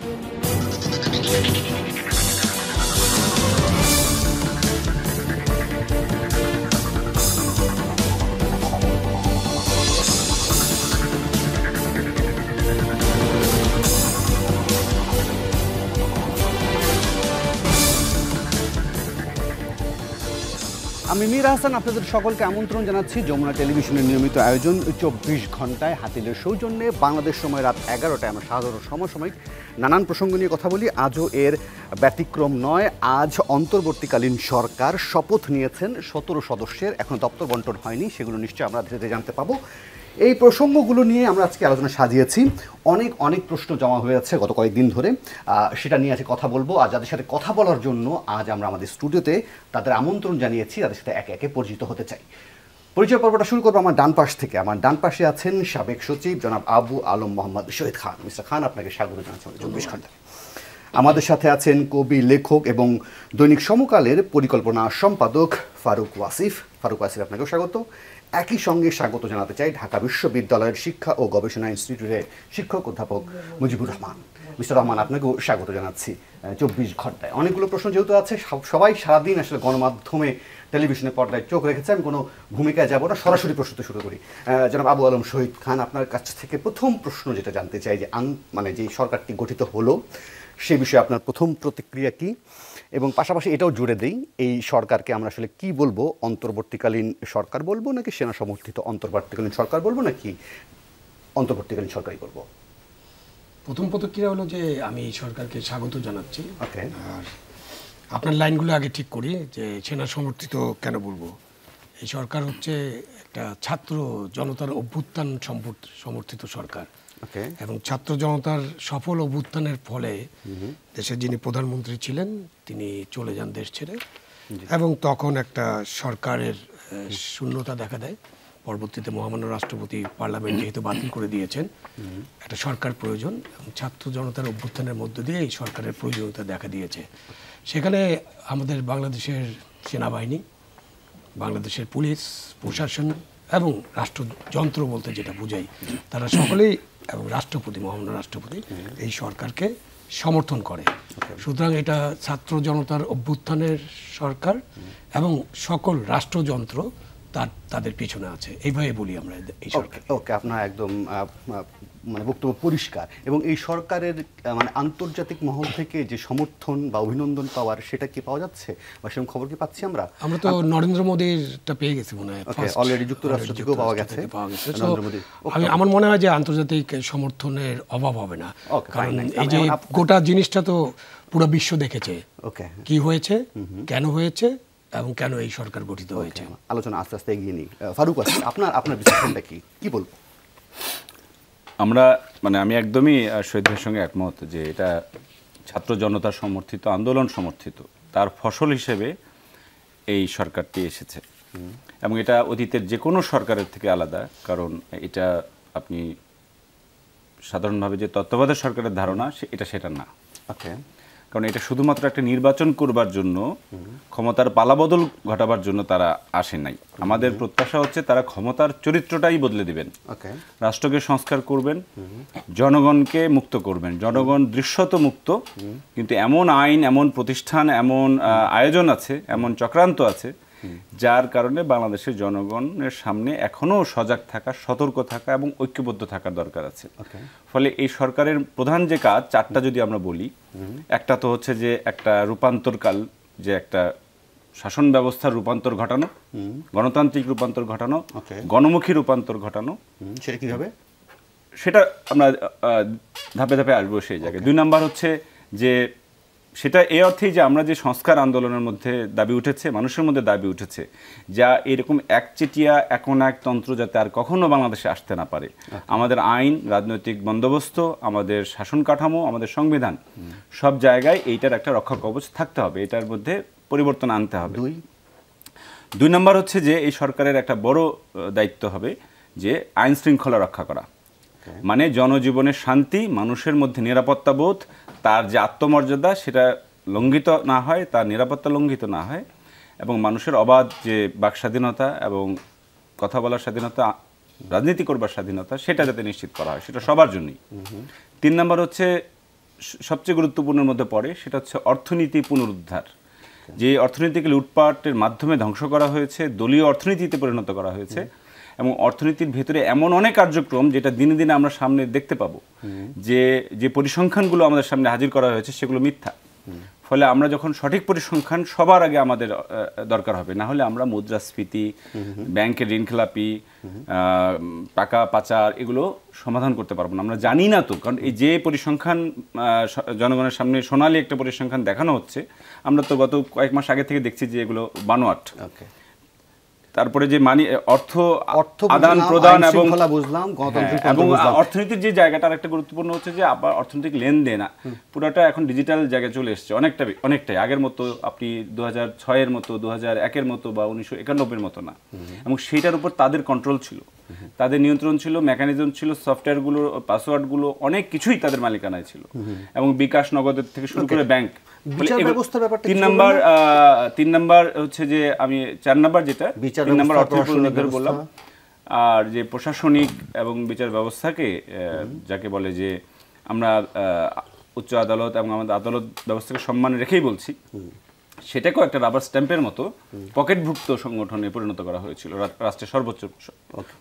男のためにかけてくれないですか আমি মির হাসান আপনাদের সকলকে আমন্ত্রণ জানাচ্ছি যমুনা টেলিভিশনের নিয়মিত আয়োজন চব্বিশ ঘন্টায় হাতিলের সৌজন্যে বাংলাদেশ সময় রাত এগারোটায় আমরা সাধারণ সমসাময়িক নানান প্রসঙ্গ নিয়ে কথা বলি আজও এর ব্যতিক্রম নয় আজ অন্তর্বর্তীকালীন সরকার শপথ নিয়েছেন সতেরো সদস্যের এখন দপ্তর বন্টন হয়নি সেগুলো নিশ্চয়ই আমরা ধীরে ধীরে জানতে পাবো এই প্রসঙ্গগুলো নিয়ে আমরা আজকে আলোচনা সাজিয়েছি অনেক অনেক প্রশ্ন জমা হয়ে যাচ্ছে গত কয়েকদিন ধরে সেটা নিয়ে আজকে কথা বলবো আর যাদের সাথে কথা বলার জন্য আজ আমরা আমাদের স্টুডিওতে তাদের আমন্ত্রণ জানিয়েছি তাদের সাথে একে একে পরিচিত হতে চাই পরিচয় পর্বটা শুরু করবো আমার ডান পাশ থেকে আমার ডান পাশে আছেন সাবেক সচিব জনাব আবু আলম মোহাম্মদ শহীদ খান মিস্টার খান আপনাকে স্বাগত জানাচ্ছি চব্বিশ ঘন্টা আমাদের সাথে আছেন কবি লেখক এবং দৈনিক সমকালের পরিকল্পনা সম্পাদক ফারুক ওয়াসিফ ফারুক ওয়াসিফ আপনাকেও স্বাগত একই সঙ্গে স্বাগত জানাতে চাই ঢাকা বিশ্ববিদ্যালয়ের শিক্ষা ও গবেষণা ইনস্টিটিউটের শিক্ষক অধ্যাপক মুজিবুর রহমান মিস্টার রহমান আপনাকেও স্বাগত জানাচ্ছি চব্বিশ ঘন্টায় অনেকগুলো প্রশ্ন যেহেতু আছে সবাই সারাদিন আসলে গণমাধ্যমে টেলিভিশনে পর্দায় চোখ রেখেছে আমি কোনো ভূমিকায় যাবো না সরাসরি প্রশ্ন তো শুরু করি যেন আবু আলম শহীদ খান আপনার কাছ থেকে প্রথম প্রশ্ন যেটা জানতে চাই যে আন মানে যে সরকারটি গঠিত হলো সে বিষয়ে আপনার প্রথম প্রতিক্রিয়া কী এবং পাশাপাশি এটাও জুড়ে দেই এই সরকারকে আমরা আসলে কি বলবো অন্তর্বর্তীকালীন সরকার বলবো নাকি সেনা সমর্থিত অন্তর্বর্তীকালীন সরকার বলবো নাকি অন্তর্বর্তীকালীন সরকারই বলবো প্রথম প্রতিক্রিয়া হলো যে আমি সরকারকে স্বাগত জানাচ্ছি ওকে আর আপনার লাইনগুলো আগে ঠিক করি যে সেনা সমর্থিত কেন বলবো এই সরকার হচ্ছে একটা ছাত্র জনতার অভ্যুত্থান সমর্থিত সরকার এবং ছাত্র জনতার সফল অভ্যুত্থানের ফলে mm-hmm. দেশের যিনি প্রধানমন্ত্রী ছিলেন তিনি চলে যান দেশ ছেড়ে এবং তখন একটা সরকারের শূন্যতা দেখা দেয় পরবর্তীতে মহামান্য রাষ্ট্রপতি পার্লামেন্ট যেহেতু বাতিল করে দিয়েছেন mm-hmm. একটা সরকার প্রয়োজন এবং ছাত্র জনতার অভ্যুত্থানের মধ্য দিয়ে এই সরকারের প্রয়োজনীয়তা দেখা দিয়েছে সেখানে আমাদের বাংলাদেশের সেনাবাহিনী বাংলাদেশের পুলিশ প্রশাসন এবং রাষ্ট্রযন্ত্র বলতে যেটা বুঝাই তারা সকলেই এবং রাষ্ট্রপতি মহামান্য রাষ্ট্রপতি এই সরকারকে সমর্থন করে সুতরাং এটা ছাত্র জনতার অভ্যুত্থানের সরকার এবং সকল রাষ্ট্রযন্ত্র তার তাদের পিছনে আছে এইভাবে বলি আমরা এই সরকার ওকে আপনার একদম মানে বক্তব্য পরিষ্কার এবং এই সরকারের মানে আন্তর্জাতিক মহল থেকে যে সমর্থন বা অভিনন্দন পাওয়ার সেটা কি পাওয়া যাচ্ছে বা সেরকম খবর কি পাচ্ছি আমরা আমরা তো নরেন্দ্র মোদীর পেয়ে গেছি মনে হয় অলরেডি যুক্তরাষ্ট্র থেকেও পাওয়া গেছে আমি আমার মনে হয় যে আন্তর্জাতিক সমর্থনের অভাব হবে না কারণ এই যে গোটা জিনিসটা তো পুরো বিশ্ব দেখেছে ওকে কি হয়েছে mm-hmm. কেন হয়েছে এবং কেন এই সরকার গঠিত হয়েছে আলোচনা আস্তে আস্তে এগিয়ে নিই ফারুক আপনার আপনার বিশ্লেষণটা কি কি বলবো আমরা মানে আমি একদমই শহীদদের সঙ্গে একমত যে এটা ছাত্র জনতা সমর্থিত আন্দোলন সমর্থিত তার ফসল হিসেবে এই সরকারটি এসেছে এবং এটা অতীতের যে কোনো সরকারের থেকে আলাদা কারণ এটা আপনি সাধারণভাবে যে তত্ত্বাবধায়ক সরকারের ধারণা এটা সেটা না ওকে কারণ এটা শুধুমাত্র একটা নির্বাচন করবার জন্য ক্ষমতার পালাবদল ঘটাবার জন্য তারা আসে নাই আমাদের প্রত্যাশা হচ্ছে তারা ক্ষমতার চরিত্রটাই বদলে দিবেন রাষ্ট্রকে সংস্কার করবেন জনগণকে মুক্ত করবেন জনগণ দৃশ্যত মুক্ত কিন্তু এমন আইন এমন প্রতিষ্ঠান এমন আয়োজন আছে এমন চক্রান্ত আছে যার কারণে বাংলাদেশের জনগণের সামনে এখনও সজাগ থাকা সতর্ক থাকা এবং ঐক্যবদ্ধ থাকার দরকার আছে ফলে এই সরকারের প্রধান যে কাজ চারটা যদি আমরা বলি একটা তো হচ্ছে যে একটা রূপান্তরকাল যে একটা শাসন ব্যবস্থার রূপান্তর ঘটানো গণতান্ত্রিক রূপান্তর ঘটানো গণমুখী রূপান্তর ঘটানো সেটা হবে সেটা আমরা ধাপে ধাপে আসবো সেই জায়গায় দুই নাম্বার হচ্ছে যে সেটা এ অর্থেই যে আমরা যে সংস্কার আন্দোলনের মধ্যে দাবি উঠেছে মানুষের মধ্যে দাবি উঠেছে যা এরকম একচেটিয়া এখন এক তন্ত্র যাতে আর কখনো বাংলাদেশে আসতে না পারে আচ্ছা। আমাদের আইন রাজনৈতিক বন্দোবস্ত আমাদের শাসন কাঠামো আমাদের সংবিধান সব জায়গায় এইটার একটা রক্ষা কবচ থাকতে হবে এটার মধ্যে পরিবর্তন আনতে হবে দুই নম্বর হচ্ছে যে এই সরকারের একটা বড় দায়িত্ব হবে যে আইন শৃঙ্খলা রক্ষা করা মানে জনজীবনের শান্তি মানুষের মধ্যে নিরাপত্তা বোধ তার যে আত্মমর্যাদা সেটা লঙ্ঘিত না হয় তার নিরাপত্তা লঙ্ঘিত না হয় এবং মানুষের অবাধ যে বাক স্বাধীনতা এবং কথা বলার স্বাধীনতা রাজনীতি করবার স্বাধীনতা সেটা যাতে নিশ্চিত করা হয় সেটা সবার জন্যই তিন নম্বর হচ্ছে সবচেয়ে গুরুত্বপূর্ণের মধ্যে পড়ে সেটা হচ্ছে অর্থনীতি পুনরুদ্ধার যে অর্থনীতিকে লুটপাটের মাধ্যমে ধ্বংস করা হয়েছে দলীয় অর্থনীতিতে পরিণত করা হয়েছে এবং অর্থনীতির ভেতরে এমন অনেক কার্যক্রম যেটা দিনে দিনে আমরা সামনে দেখতে পাবো যে যে পরিসংখ্যানগুলো আমাদের সামনে হাজির করা হয়েছে সেগুলো মিথ্যা ফলে আমরা যখন সঠিক পরিসংখ্যান সবার আগে আমাদের দরকার হবে না হলে আমরা মুদ্রাস্ফীতি ব্যাংকের ঋণখেলাপি টাকা পাচার এগুলো সমাধান করতে পারবো না আমরা জানি না তো কারণ এই যে পরিসংখ্যান জনগণের সামনে সোনালি একটা পরিসংখ্যান দেখানো হচ্ছে আমরা তো গত কয়েক মাস আগে থেকে দেখছি যে এগুলো বানোয়াট ওকে তারপরে যে মানি অর্থ আদান প্রদান এবং বুঝলাম হ্যাঁ, এবং অর্থনীতির যে জায়গাটা একটা গুরুত্বপূর্ণ হচ্ছে যে আবার অর্থনৈতিক লেনদেন পুরোটা এখন ডিজিটাল জায়গায় চলে এসছে অনেকটা অনেকটাই আগের মতো আপনি দু এর মতো দু একের মতো বা উনিশশো একানব্বইয়ের মতো না এবং সেইটার উপর তাদের কন্ট্রোল ছিল তাদের নিয়ন্ত্রণ ছিল মেকানিজম ছিল সফটওয়্যারগুলো পাসওয়ার্ডগুলো অনেক কিছুই তাদের মালিকানায় ছিল এবং বিকাশ নগদের থেকে শুরু করে ব্যাংক তিন তিন হচ্ছে যে আমি চার যেটা তিন অর্থনীতি বললাম আর যে প্রশাসনিক এবং বিচার ব্যবস্থাকে যাকে বলে যে আমরা উচ্চ আদালত এবং আমাদের আদালত ব্যবস্থাকে সম্মান রেখেই বলছি সেটাকেও একটা রাবার স্ট্যাম্পের মতো পকেটভুক্ত সংগঠনে পরিণত করা হয়েছিল রাষ্ট্রের সর্বোচ্চ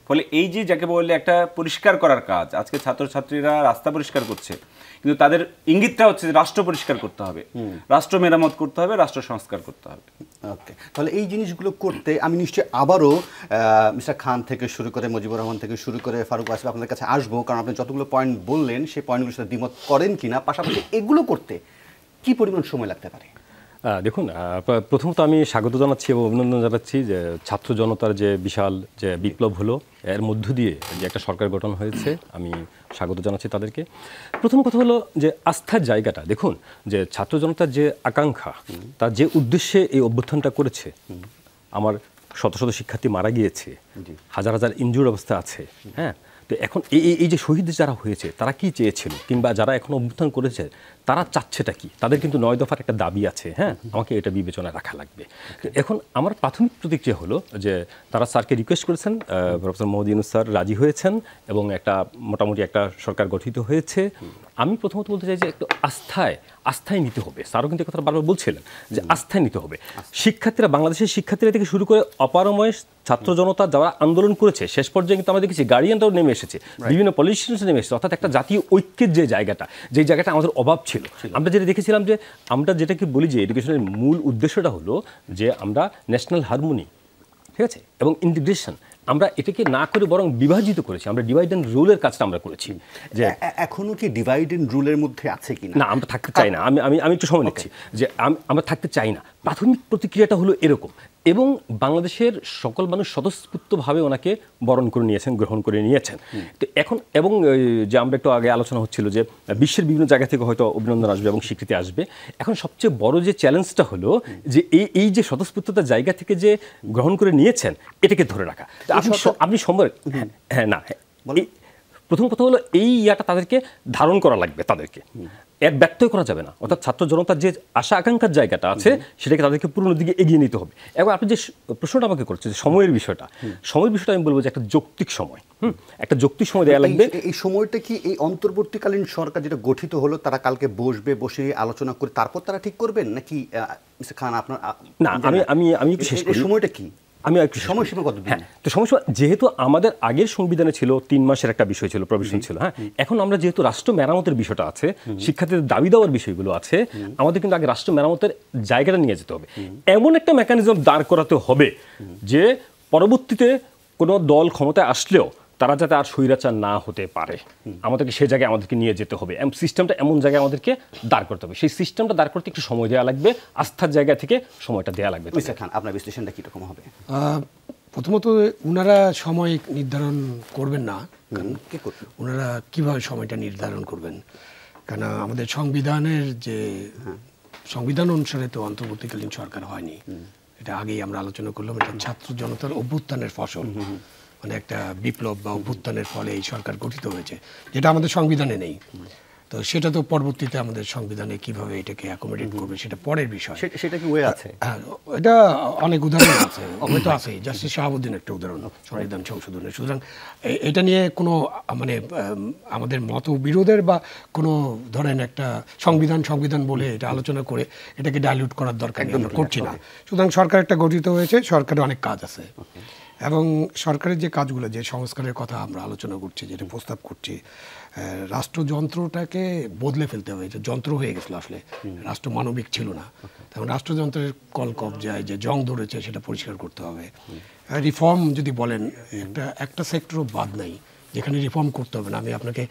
ফলে এই যে যাকে বললে একটা পরিষ্কার করার কাজ আজকে ছাত্রছাত্রীরা রাস্তা পরিষ্কার করছে কিন্তু তাদের ইঙ্গিতটা হচ্ছে রাষ্ট্র পরিষ্কার করতে হবে রাষ্ট্র মেরামত করতে হবে রাষ্ট্র সংস্কার করতে হবে ওকে তাহলে এই জিনিসগুলো করতে আমি নিশ্চয়ই আবারও মিস্টার খান থেকে শুরু করে মুজিবুর রহমান থেকে শুরু করে ফারুক আসবে আপনাদের কাছে আসবো কারণ আপনি যতগুলো পয়েন্ট বললেন সেই পয়েন্টগুলোর সাথে দ্বিমত করেন কিনা পাশাপাশি এগুলো করতে কি পরিমাণ সময় লাগতে পারে দেখুন প্রথমত আমি স্বাগত জানাচ্ছি এবং অভিনন্দন জানাচ্ছি যে ছাত্র জনতার যে বিশাল যে বিপ্লব হলো এর মধ্য দিয়ে যে একটা সরকার গঠন হয়েছে আমি স্বাগত জানাচ্ছি তাদেরকে প্রথম কথা হলো যে আস্থার জায়গাটা দেখুন যে ছাত্র জনতার যে আকাঙ্ক্ষা তার যে উদ্দেশ্যে এই অভ্যুত্থানটা করেছে আমার শত শত শিক্ষার্থী মারা গিয়েছে হাজার হাজার ইঞ্জুর অবস্থা আছে হ্যাঁ তো এখন এই এই যে শহীদ যারা হয়েছে তারা কি চেয়েছিল কিংবা যারা এখন অভ্যুত্থান করেছে তারা চাচ্ছেটা কি তাদের কিন্তু নয় দফার একটা দাবি আছে হ্যাঁ আমাকে এটা বিবেচনা রাখা লাগবে এখন আমার প্রাথমিক প্রতিক্রিয়া হলো যে তারা স্যারকে রিকোয়েস্ট করেছেন প্রফেসর মোহাম্মদিন স্যার রাজি হয়েছেন এবং একটা মোটামুটি একটা সরকার গঠিত হয়েছে আমি প্রথমত বলতে চাই যে একটু আস্থায় আস্থায় নিতে হবে স্যারও কিন্তু কথা বারবার বলছিলেন যে আস্থায় নিতে হবে শিক্ষার্থীরা বাংলাদেশের শিক্ষার্থীরা থেকে শুরু করে অপারময় ছাত্র জনতা যারা আন্দোলন করেছে শেষ পর্যায়ে কিন্তু আমরা দেখেছি গার্ডিয়ানরাও নেমে এসেছে বিভিন্ন পলিটিশিয়ানস নেমে এসেছে অর্থাৎ একটা জাতীয় ঐক্যের যে জায়গাটা যে জায়গাটা আমাদের অভাব ছিল ছিল আমরা যেটা দেখেছিলাম যে আমরা যেটাকে বলি যে এডুকেশনের মূল উদ্দেশ্যটা হলো যে আমরা ন্যাশনাল হারমোনি ঠিক আছে এবং ইন্টিগ্রেশন আমরা এটাকে না করে বরং বিভাজিত করেছি আমরা ডিভাইড অ্যান্ড রুলের কাজটা আমরা করেছি যে এখনো কি ডিভাইড অ্যান্ড রুলের মধ্যে আছে কি না আমরা থাকতে চাই না আমি আমি আমি একটু সময় নিচ্ছি যে আমরা থাকতে চাই না প্রাথমিক প্রতিক্রিয়াটা হলো এরকম এবং বাংলাদেশের সকল মানুষ স্বতঃস্ফূর্তভাবে ওনাকে বরণ করে নিয়েছেন গ্রহণ করে নিয়েছেন তো এখন এবং যে আমরা একটু আগে আলোচনা হচ্ছিল যে বিশ্বের বিভিন্ন জায়গা থেকে হয়তো অভিনন্দন আসবে এবং স্বীকৃতি আসবে এখন সবচেয়ে বড় যে চ্যালেঞ্জটা হলো যে এই এই যে স্বতঃস্ফূর্ততা জায়গা থেকে যে গ্রহণ করে নিয়েছেন এটাকে ধরে রাখা আপনি আপনি সম্ভব হ্যাঁ, হ্যাঁ না হ্যাঁ। প্রথম কথা হলো এই ইয়াটা তাদেরকে ধারণ করা লাগবে তাদেরকে এক ব্যক্তই করা যাবে না অর্থাৎ ছাত্র জনতার যে আশা আকাঙ্ক্ষার জায়গাটা আছে সেটাকে তাদেরকে পুরনো দিকে এগিয়ে নিতে হবে এবং আপনি যে প্রশ্নটা আমাকে করছেন সময়ের বিষয়টা সময়ের বিষয়টা আমি বলবো যে একটা যৌক্তিক সময় হুম একটা যৌক্তিক সময় দেওয়া লাগবে এই সময়টা কি এই অন্তর্বর্তীকালীন সরকার যেটা গঠিত হলো তারা কালকে বসবে বসে আলোচনা করে তারপর তারা ঠিক করবেন নাকি খান আপনার না আমি আমি আমি শেষ সময়টা কি আমি একটু সময়সীমা কত হ্যাঁ তো সময়সীমা যেহেতু আমাদের আগের সংবিধানে ছিল তিন মাসের একটা বিষয় ছিল প্রভিশন ছিল হ্যাঁ এখন আমরা যেহেতু রাষ্ট্র মেরামতের বিষয়টা আছে শিক্ষার্থীদের দাবি দেওয়ার বিষয়গুলো আছে আমাদের কিন্তু আগে রাষ্ট্র মেরামতের জায়গাটা নিয়ে যেতে হবে এমন একটা মেকানিজম দাঁড় করাতে হবে যে পরবর্তীতে কোনো দল ক্ষমতায় আসলেও তারা যাতে আর স্বৈরাচার না হতে পারে আমাদেরকে সেই জায়গায় আমাদেরকে নিয়ে যেতে হবে এবং সিস্টেমটা এমন জায়গায় আমাদেরকে দাঁড় করতে হবে সেই সিস্টেমটা দাঁড় করতে একটু সময় দেওয়া লাগবে আস্থার জায়গা থেকে সময়টা দেওয়া লাগবে খান আপনার বিশ্লেষণটা কীরকম হবে প্রথমত ওনারা সময় নির্ধারণ করবেন না ওনারা কীভাবে সময়টা নির্ধারণ করবেন কেন আমাদের সংবিধানের যে হ্যাঁ। সংবিধান অনুসারে তো অন্তর্বর্তীকালীন সরকার হয়নি এটা আগেই আমরা আলোচনা করলাম এটা ছাত্র জনতার অভ্যুত্থানের ফসল মানে একটা বিপ্লব বা অভ্যুত্থানের ফলে এই সরকার গঠিত হয়েছে যেটা আমাদের সংবিধানে নেই তো সেটা তো পরবর্তীতে আমাদের সংবিধানে কিভাবে এটাকে অ্যাকোমোডেট করবে সেটা পরের বিষয় সেটা কি ওয়ে আছে হ্যাঁ, এটা অনেক উদাহরণ আছে হয়তো আছে জাস্টিস শাহাবুদ্দিন একটা উদাহরণ সংবিধান সংশোধনের সুতরাং এটা নিয়ে কোনো মানে আমাদের মত বিরোধের বা কোনো ধরেন একটা সংবিধান সংবিধান বলে এটা আলোচনা করে এটাকে ডাইলিউট করার দরকার করছি না সুতরাং সরকার একটা গঠিত হয়েছে সরকারের অনেক কাজ আছে এবং সরকারের যে কাজগুলো যে সংস্কারের কথা আমরা আলোচনা করছি যেটা প্রস্তাব করছি রাষ্ট্রযন্ত্রটাকে বদলে ফেলতে হবে এটা যন্ত্র হয়ে গেছিলো আসলে রাষ্ট্র মানবিক ছিল না তখন রাষ্ট্রযন্ত্রের কল কবজায় যে জং ধরেছে সেটা পরিষ্কার করতে হবে রিফর্ম যদি বলেন একটা একটা সেক্টরও বাদ নাই যেখানে রিফর্ম করতে হবে না আমি আপনাকে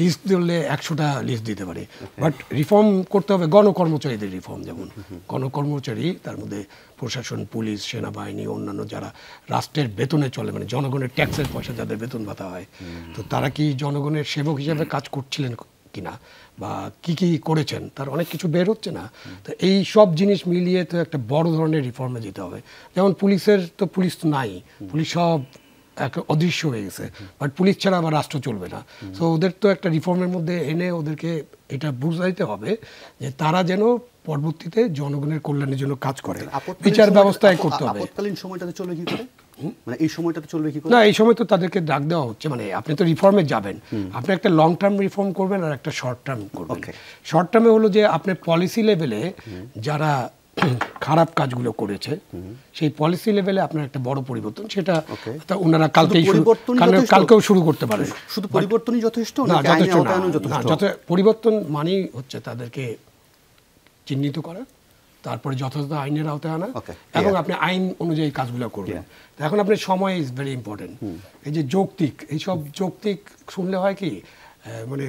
লিস্ট দিলে একশোটা লিস্ট দিতে পারি বাট রিফর্ম করতে হবে গণকর্মচারীদের রিফর্ম যেমন গণকর্মচারী তার মধ্যে প্রশাসন পুলিশ সেনাবাহিনী অন্যান্য যারা রাষ্ট্রের বেতনে চলে মানে জনগণের ট্যাক্সের পয়সা যাদের বেতন ভাতা হয় তো তারা কি জনগণের সেবক হিসাবে কাজ করছিলেন কিনা বা কি কি করেছেন তার অনেক কিছু বের হচ্ছে না তো এই সব জিনিস মিলিয়ে তো একটা বড় ধরনের রিফর্মে যেতে হবে যেমন পুলিশের তো পুলিশ তো নাই পুলিশ সব অদৃশ্য হয়ে গেছে বাট পুলিশ ছাড়া আবার রাষ্ট্র চলবে না সো ওদের তো একটা রিফর্মের মধ্যে এনে ওদেরকে এটা বুঝাইতে হবে যে তারা যেন পরবর্তীতে জনগণের কল্যাণের জন্য কাজ করে বিচার ব্যবস্থায় করতে হবে আপতকালীন সময়টাতে চলে কি করে মানে এই সময়টাতে চলবে কি করে না এই সময় তো তাদেরকে ডাক দেওয়া হচ্ছে মানে আপনি তো রিফর্মে যাবেন আপনি একটা লং টার্ম রিফর্ম করবেন আর একটা শর্ট টার্ম করবেন শর্ট টার্মে হলো যে আপনি পলিসি লেভেলে যারা খারাপ কাজগুলো করেছে সেই পলিসি লেভেলে আপনার একটা বড় পরিবর্তন সেটা ওনারা কালকেই কালকেও শুরু করতে পারে শুধু পরিবর্তনই যথেষ্ট না যথেষ্ট পরিবর্তন মানেই হচ্ছে তাদেরকে চিহ্নিত করা তারপরে যথাযথ আইনের আওতায় আনা এবং আপনি আইন অনুযায়ী কাজগুলো করবেন এখন আপনার সময় ইজ ভেরি ইম্পর্টেন্ট এই যে যৌক্তিক এইসব যৌক্তিক শুনলে হয় কি মানে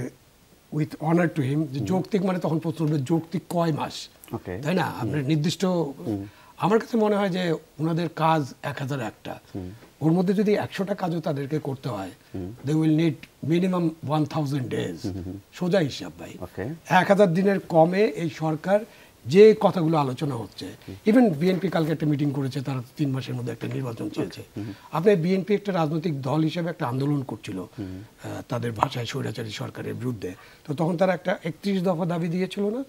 উইথ অনার টু হিম যে যৌক্তিক মানে তখন প্রশ্ন যৌক্তিক কয় মাস তাই না আপনার mm. নির্দিষ্ট mm. আমার কাছে মনে হয় যে ওনাদের কাজ এক হাজার একটা mm. ওর মধ্যে যদি একশোটা কাজও তাদেরকে করতে হয় they will need minimum one thousand days সোজা হিসাব ভাই এক হাজার দিনের কমে এই সরকার যে কথাগুলো আলোচনা হচ্ছে ইভেন বিএনপি কালকে একটা মিটিং করেছে তারা তিন মাসের মধ্যে একটা নির্বাচন চেয়েছে আপনি বিএনপি একটা রাজনৈতিক দল হিসেবে একটা আন্দোলন করছিল তাদের ভাষায় স্বৈরাচারী সরকারের বিরুদ্ধে তো তখন তারা একটা একত্রিশ দফা দাবি দিয়েছিল না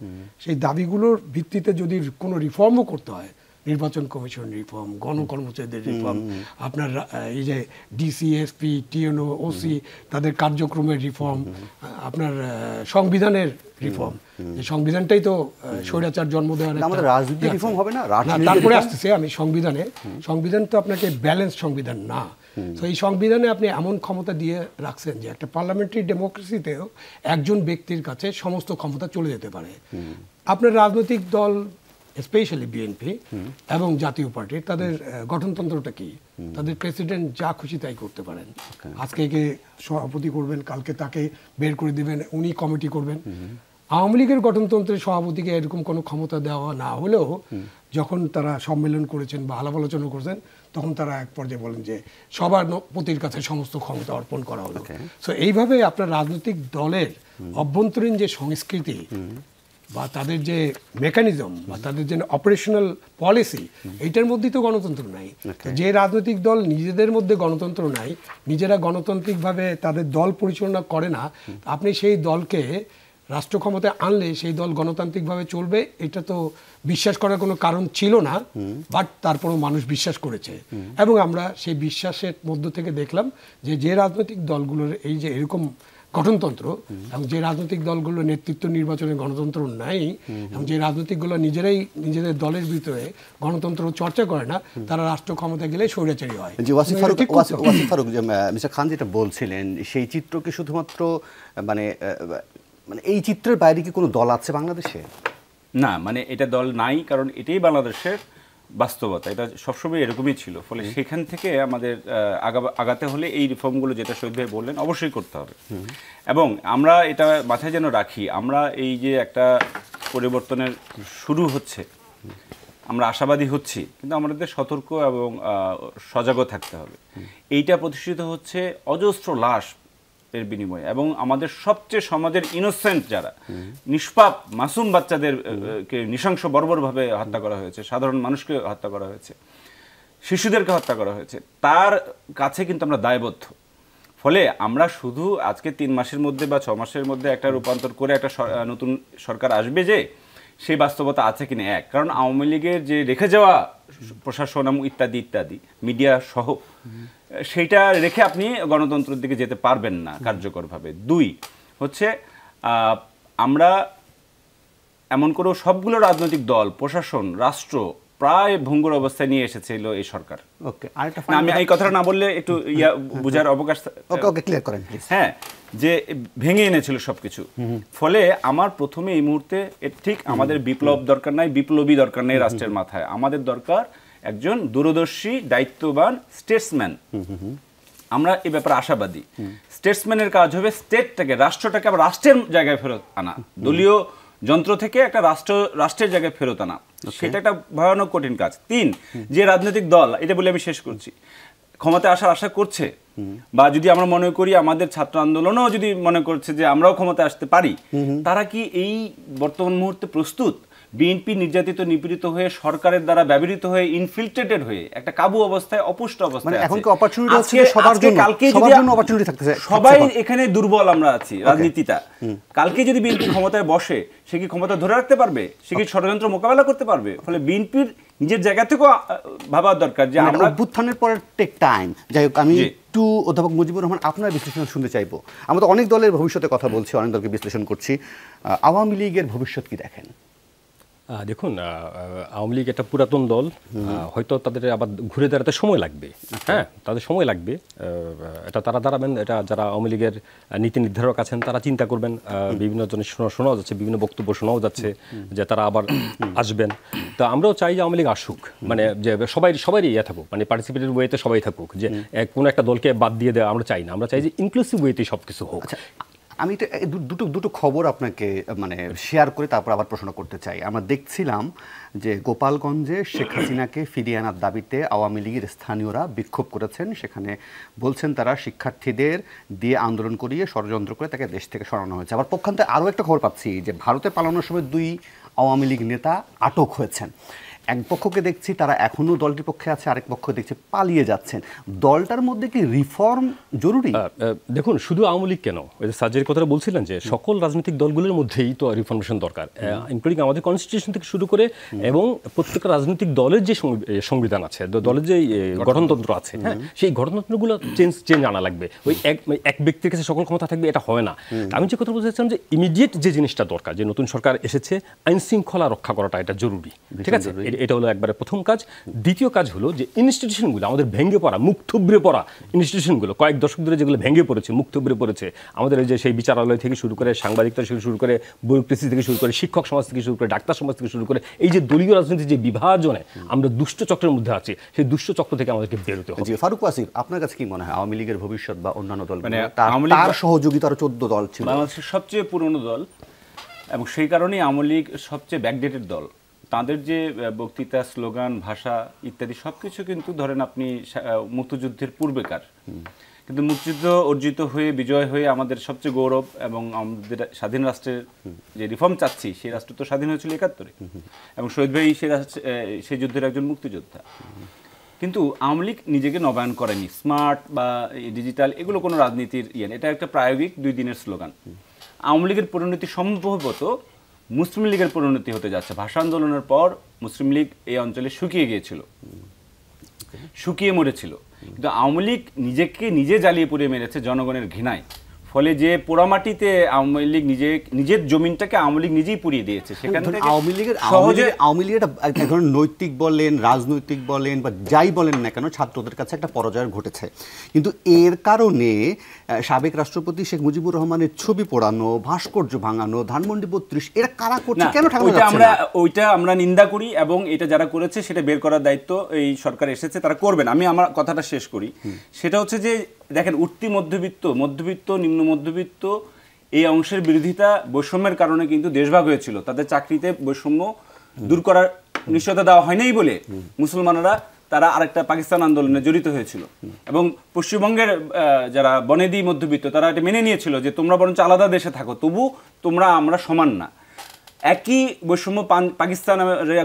সেই দাবিগুলোর ভিত্তিতে যদি কোনো রিফর্মও করতে হয় নির্বাচন কমিশন রিফর্ম গণকর্মচারীদের রিফর্ম আপনার এই যে ডিসি এসপি টিএনও ওসি তাদের কার্যক্রমের রিফর্ম আপনার সংবিধানের রিফর্ম সংবিধানটাই তো স্বৈরাচার জন্ম দেওয়ার আমাদের রাজনীতি রিফর্ম হবে না তারপরে আসতেছে আমি সংবিধানে সংবিধান তো আপনাকে ব্যালেন্স সংবিধান না তো এই সংবিধানে আপনি এমন ক্ষমতা দিয়ে রাখছেন যে একটা পার্লামেন্টারি ডেমোক্রেসিতেও একজন ব্যক্তির কাছে সমস্ত ক্ষমতা চলে যেতে পারে আপনার রাজনৈতিক দল স্পেশালি বিএনপি এবং জাতীয় পার্টির তাদের গঠনতন্ত্রটা কি তাদের প্রেসিডেন্ট যা খুশি তাই করতে পারেন আজকে কে সভাপতি করবেন কালকে তাকে বের করে দিবেন উনি কমিটি করবেন আওয়ামী লীগের গঠনতন্ত্রের সভাপতিকে এরকম কোনো ক্ষমতা দেওয়া না হলেও যখন তারা সম্মেলন করেছেন বা আলাপ আলোচনা করেছেন তখন তারা এক পর্যায়ে বলেন যে সবার পতির কাছে সমস্ত ক্ষমতা অর্পণ করা হলো তো এইভাবে আপনার রাজনৈতিক দলের অভ্যন্তরীণ যে সংস্কৃতি বা তাদের যে মেকানিজম বা তাদের যে অপারেশনাল পলিসি এইটার মধ্যে তো গণতন্ত্র নাই যে রাজনৈতিক দল নিজেদের মধ্যে গণতন্ত্র নাই নিজেরা গণতান্ত্রিকভাবে তাদের দল পরিচালনা করে না আপনি সেই দলকে রাষ্ট্র ক্ষমতায় আনলে সেই দল গণতান্ত্রিকভাবে চলবে এটা তো বিশ্বাস করার কোনো কারণ ছিল না বাট তারপরও মানুষ বিশ্বাস করেছে এবং আমরা সেই বিশ্বাসের মধ্য থেকে দেখলাম যে যে রাজনৈতিক দলগুলোর এই যে এরকম গঠনতন্ত্র এবং যে রাজনৈতিক দলগুলো নেতৃত্ব নির্বাচনে গণতন্ত্র নাই এবং যে রাজনৈতিকগুলো নিজেরাই নিজেদের দলের ভিতরে গণতন্ত্র চর্চা করে না তারা রাষ্ট্র ক্ষমতা গেলে স্বৈরাচারী হয় যে ওয়াসিফ ফারুক ওয়াসিফ ফারুক যে মিস্টার খান যেটা বলছিলেন সেই চিত্র কি শুধুমাত্র মানে মানে এই চিত্রের বাইরে কি কোনো দল আছে বাংলাদেশে না মানে এটা দল নাই কারণ এটাই বাংলাদেশের বাস্তবতা এটা সবসময় এরকমই ছিল ফলে সেখান থেকে আমাদের আগাতে হলে এই রিফর্মগুলো যেটা শহীদ ভাই বললেন অবশ্যই করতে হবে এবং আমরা এটা মাথায় যেন রাখি আমরা এই যে একটা পরিবর্তনের শুরু হচ্ছে আমরা আশাবাদী হচ্ছি কিন্তু আমাদের সতর্ক এবং সজাগ থাকতে হবে এইটা প্রতিষ্ঠিত হচ্ছে অজস্র লাশ এর বিনিময়ে এবং আমাদের সবচেয়ে সমাজের ইনোসেন্ট যারা নিষ্পাপ মাসুম বাচ্চাদেরকে নৃশংস বর্বরভাবে হত্যা করা হয়েছে সাধারণ মানুষকে হত্যা করা হয়েছে শিশুদেরকে হত্যা করা হয়েছে তার কাছে কিন্তু আমরা দায়বদ্ধ ফলে আমরা শুধু আজকে তিন মাসের মধ্যে বা ছ মাসের মধ্যে একটা রূপান্তর করে একটা নতুন সরকার আসবে যে সেই বাস্তবতা আছে কিনা এক কারণ আওয়ামী লীগের যে রেখে যাওয়া প্রশাসন এবং ইত্যাদি ইত্যাদি মিডিয়া সহ সেটা রেখে আপনি গণতন্ত্রের দিকে যেতে পারবেন না কার্যকরভাবে দুই হচ্ছে আমরা এমন করেও সবগুলো রাজনৈতিক দল প্রশাসন রাষ্ট্র প্রায় ভঙ্গুর অবস্থায় নিয়ে এসেছিল এই সরকার ওকে আমি এই কথাটা না বললে একটু ইয়া বোঝার অবকাশ ওকে ওকে ক্লিয়ার করেন হ্যাঁ যে ভেঙে এনেছিল সবকিছু ফলে আমার প্রথমে এই মুহূর্তে ঠিক আমাদের বিপ্লব দরকার নাই বিপ্লবী দরকার নেই রাষ্ট্রের মাথায় আমাদের দরকার একজন দূরদর্শী দায়িত্ববান স্টেটসম্যান আমরা এ ব্যাপারে আশাবাদী স্টেটসম্যানের কাজ হবে স্টেটটাকে রাষ্ট্রটাকে আবার রাষ্ট্রের জায়গায় ফেরত আনা দলীয় যন্ত্র থেকে একটা রাষ্ট্র রাষ্ট্রের জায়গায় ফেরত আনা সেটা একটা ভয়ানক কঠিন কাজ তিন যে রাজনৈতিক দল এটা বলে আমি শেষ করছি ক্ষমতা আসার আশা করছে বা যদি আমরা মনে করি আমাদের ছাত্র আন্দোলনও যদি মনে করছে যে আমরাও ক্ষমতা আসতে পারি তারা কি এই বর্তমান মুহূর্তে প্রস্তুত বিএনপি নির্যাতিত নিপীড়িত হয়ে সরকারের দ্বারা ব্যবহৃত হয়ে ইনফিল্ট্রেটেড হয়ে একটা কাবু অবস্থায় অপুষ্ট অবস্থায় মানে সবাই আচ্ছা, এখানে দুর্বল আমরা আছি রাজনীতিটা কালকে যদি বিএনপি ক্ষমতায় বসে সে কি ক্ষমতা ধরে রাখতে পারবে সে কি ষড়যন্ত্র মোকাবেলা করতে পারবে ফলে বিএনপির নিজের জায়গা থেকেও ভাবা দরকার যে মানে আমরা অভ্যুত্থানের পরে টেক টাইম যাই হোক আমি একটু অধ্যাপক মুজিবুর রহমান আপনার বিশ্লেষণ শুনতে চাইবো আমরা তো অনেক দলের ভবিষ্যতে কথা বলছি অনেক দলকে বিশ্লেষণ করছি আওয়ামী লীগের ভবিষ্যৎ কি দেখেন দেখুন আওয়ামী লীগ একটা পুরাতন দল হয়তো তাদের আবার ঘুরে দাঁড়াতে সময় লাগবে আচ্ছা। হ্যাঁ তাদের সময় লাগবে এটা তারা দাঁড়াবেন এটা যারা আওয়ামী লীগের নীতি নির্ধারক আছেন তারা চিন্তা করবেন বিভিন্ন জনের শোনা শোনাও যাচ্ছে বিভিন্ন বক্তব্য শোনাও যাচ্ছে যে তারা আবার আসবেন তো আমরাও চাই যে আওয়ামী লীগ আসুক মানে যে সবাই সবাই ইয়ে থাকুক মানে পার্টিসিপেটেড ওয়েতে সবাই থাকুক যে কোনো একটা দলকে বাদ দিয়ে দেওয়া আমরা চাই না আমরা চাই যে ইনক্লুসিভ ওয়েতে সব কিছু হোক আচ্ছা, আমি তো দুটো দুটো খবর আপনাকে মানে শেয়ার করে তারপর আবার প্রশ্ন করতে চাই আমরা দেখছিলাম যে গোপালগঞ্জে শেখ হাসিনাকে ফিরিয়ে আনার দাবিতে আওয়ামী লীগের স্থানীয়রা বিক্ষোভ করেছেন সেখানে বলছেন তারা শিক্ষার্থীদের দিয়ে আন্দোলন করিয়ে ষড়যন্ত্র করে তাকে দেশ থেকে সরানো হয়েছে আবার পক্ষান্তে আরও একটা খবর পাচ্ছি যে ভারতে পালানোর সময় দুই আওয়ামী লীগ নেতা আটক হয়েছেন এক পক্ষকে দেখছি তারা এখনো দলটির পক্ষে আছে আরেক পক্ষ দেখছি পালিয়ে যাচ্ছেন দলটার মধ্যে কি রিফর্ম জরুরি দেখুন শুধু আওয়ামী লীগ কেন ওই যে সাজের কথাটা বলছিলেন যে সকল রাজনৈতিক দলগুলোর মধ্যেই তো রিফর্মেশন দরকার ইনক্লুডিং আমাদের কনস্টিটিউশন থেকে শুরু করে এবং প্রত্যেক রাজনৈতিক দলের যে সংবিধান আছে দলের যে গঠনতন্ত্র আছে হ্যাঁ সেই গঠনতন্ত্রগুলো চেঞ্জ চেঞ্জ আনা লাগবে ওই এক এক ব্যক্তির কাছে সকল ক্ষমতা থাকবে এটা হয় না আমি যে কথা বলতে চাচ্ছিলাম যে ইমিডিয়েট যে জিনিসটা দরকার যে নতুন সরকার এসেছে আইন শৃঙ্খলা রক্ষা করাটা এটা জরুরি ঠিক আছে এটা হলো একবারে প্রথম কাজ দ্বিতীয় কাজ হলো যে ইনস্টিটিউশনগুলো আমাদের ভেঙে পড়া মুখ থুবড়ে পড়া ইনস্টিটিউশনগুলো কয়েক দশক ধরে যেগুলো ভেঙে পড়েছে মুখ থুবড়ে পড়েছে আমাদের যে সেই বিচারালয় থেকে শুরু করে সাংবাদিকতা থেকে শুরু করে ব্যুরোক্রেসি থেকে শুরু করে শিক্ষক সমাজ থেকে শুরু করে ডাক্তার সমাজ থেকে শুরু করে এই যে দলীয় রাজনীতির যে বিভাজনে আমরা দুষ্ট চক্রের মধ্যে আছি সেই দুষ্ট চক্র থেকে আমাদেরকে বেরোতে হবে ফারুক ওয়াসির আপনার কাছে কি মনে হয় আওয়ামী লীগের ভবিষ্যৎ বা অন্যান্য দল মানে তার সহযোগিতার চোদ্দ দল ছিল বাংলাদেশের সবচেয়ে পুরনো দল এবং সেই কারণেই আওয়ামী লীগ সবচেয়ে ব্যাকডেটেড দল তাদের যে বক্তৃতা স্লোগান ভাষা ইত্যাদি সব কিছু কিন্তু ধরেন আপনি মুক্তিযুদ্ধের পূর্বেকার কিন্তু মুক্তিযুদ্ধ অর্জিত হয়ে বিজয় হয়ে আমাদের সবচেয়ে গৌরব এবং আমাদের স্বাধীন রাষ্ট্রের যে রিফর্ম চাচ্ছি সেই রাষ্ট্র তো স্বাধীন হয়েছিল একাত্তরে এবং শহীদ ভাই সেই সেই যুদ্ধের একজন মুক্তিযোদ্ধা কিন্তু আওয়ামী লীগ নিজেকে নবায়ন করেনি স্মার্ট বা ডিজিটাল এগুলো কোনো রাজনীতির ইয়ে এটা একটা প্রায়োগিক দুই দিনের স্লোগান আওয়ামী লীগের পরিণতি সম্ভবত মুসলিম লীগের পরিণতি হতে যাচ্ছে ভাষা আন্দোলনের পর মুসলিম লীগ এই অঞ্চলে শুকিয়ে গিয়েছিল শুকিয়ে মরেছিল কিন্তু আওয়ামী লীগ নিজেকে নিজে জ্বালিয়ে পুড়িয়ে মেরেছে জনগণের ঘৃণায় ফলে যে পোড়ামাটিতে আওয়ামী লীগ নিজে নিজের জমিনটাকে আওয়ামী লীগ নিজেই পুড়িয়ে দিয়েছে সেখানে আওয়ামী লীগের সহজে আওয়ামী লীগের এক ধরনের নৈতিক বলেন রাজনৈতিক বলেন বা যাই বলেন না কেন ছাত্রদের কাছে একটা পরাজয় ঘটেছে কিন্তু এর কারণে সাবেক রাষ্ট্রপতি শেখ মুজিবুর রহমানের ছবি পোড়ানো ভাস্কর্য ভাঙানো ধানমন্ডি বত্রিশ এরা কারা করছে কেন ওইটা আমরা ওইটা আমরা নিন্দা করি এবং এটা যারা করেছে সেটা বের করার দায়িত্ব এই সরকার এসেছে তারা করবেন আমি আমার কথাটা শেষ করি সেটা হচ্ছে যে দেখেন উঠতি মধ্যবিত্ত মধ্যবিত্ত নিম্ন মধ্যবিত্ত এই অংশের বিরোধিতা বৈষম্যের কারণে কিন্তু দেশভাগ হয়েছিল তাদের চাকরিতে বৈষম্য দূর করার নিশ্চয়তা দেওয়া হয় নাই বলে মুসলমানরা তারা আরেকটা পাকিস্তান আন্দোলনে জড়িত হয়েছিল এবং পশ্চিমবঙ্গের যারা বনেদি মধ্যবিত্ত তারা এটা মেনে নিয়েছিল যে তোমরা বরঞ্চ আলাদা দেশে থাকো তবু তোমরা আমরা সমান না একই বৈষম্য পাকিস্তান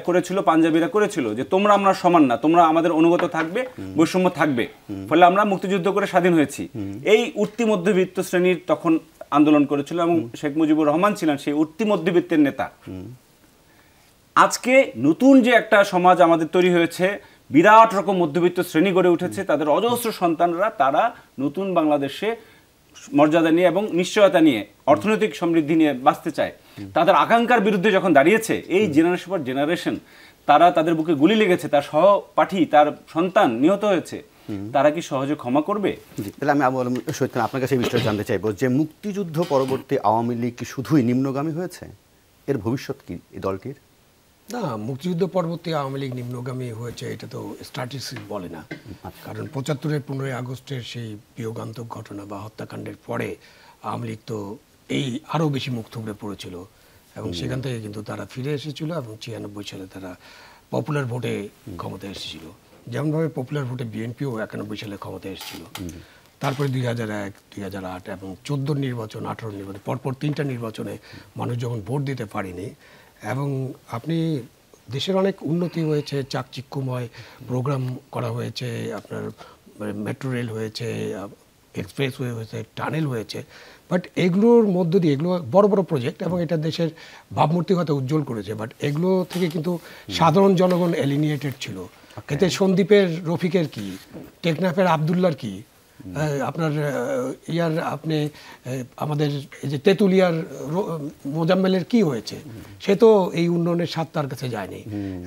করেছিল পাঞ্জাবিরা করেছিল যে তোমরা আমরা সমান না তোমরা আমাদের অনুগত থাকবে বৈষম্য থাকবে ফলে আমরা মুক্তিযুদ্ধ করে স্বাধীন হয়েছি এই উঠতি মধ্যবিত্ত শ্রেণীর তখন আন্দোলন করেছিল এবং শেখ মুজিবুর রহমান ছিলেন সেই উঠতি মধ্যবিত্তের নেতা আজকে নতুন যে একটা সমাজ আমাদের তৈরি হয়েছে বিরাট রকম মধ্যবিত্ত শ্রেণী গড়ে উঠেছে তাদের অজস্র সন্তানরা তারা নতুন বাংলাদেশে মর্যাদা নিয়ে এবং নিশ্চয়তা নিয়ে অর্থনৈতিক সমৃদ্ধি নিয়ে বাঁচতে চায় তাদের আকাঙ্ক্ষার বিরুদ্ধে যখন দাঁড়িয়েছে এই জেনারেশন পর জেনারেশন তারা তাদের বুকে গুলি লেগেছে তার সহপাঠী তার সন্তান নিহত হয়েছে তারা কি সহজে ক্ষমা করবে তাহলে আমি আবু সৈয়দ খান আপনার কাছে বিষয়টা জানতে চাইবো যে মুক্তিযুদ্ধ পরবর্তী আওয়ামী লীগ কি শুধুই নিম্নগামী হয়েছে এর ভবিষ্যৎ কি এই দলটির না মুক্তিযুদ্ধ পরবর্তী আওয়ামী লীগ নিম্নগামী হয়েছে এটা তো স্ট্র্যাটেজিক বলে না আচ্ছা। কারণ পঁচাত্তরের পনেরোই আগস্টের সেই বিয়োগান্তক ঘটনা বা হত্যাকাণ্ডের পরে আওয়ামী লীগ তো এই আরও বেশি মুখ থুবড়ে পড়েছিল এবং সেখান থেকে কিন্তু তারা ফিরে এসেছিল এবং ছিয়ানব্বই সালে তারা পপুলার ভোটে ক্ষমতায় এসেছিল যেমনভাবে পপুলার ভোটে বিএনপিও একানব্বই সালে ক্ষমতায় এসেছিল তারপরে দুই হাজার এক দুই হাজার আট এবং চোদ্দোর নির্বাচন আঠারো নির্বাচন পরপর তিনটা নির্বাচনে মানুষ যখন ভোট দিতে পারেনি এবং আপনি দেশের অনেক উন্নতি হয়েছে চাকচিক্যময় প্রোগ্রাম করা হয়েছে আপনার মেট্রো রেল হয়েছে এক্সপ্রেসওয়ে হয়েছে টানেল হয়েছে বাট এগুলোর মধ্য দিয়ে এগুলো বড় বড় প্রজেক্ট এবং এটা দেশের ভাবমূর্তি হয়তো উজ্জ্বল করেছে বাট এগুলো থেকে কিন্তু সাধারণ জনগণ এলিনিয়েটেড ছিল এতে সন্দীপের রফিকের কি টেকনাফের আবদুল্লার কি আপনার ইয়ার আপনি আমাদের এই যে তেঁতুলিয়ার মোজাম্মেলের কি হয়েছে সে তো এই উন্নয়নের স্বাদ তার কাছে যায়নি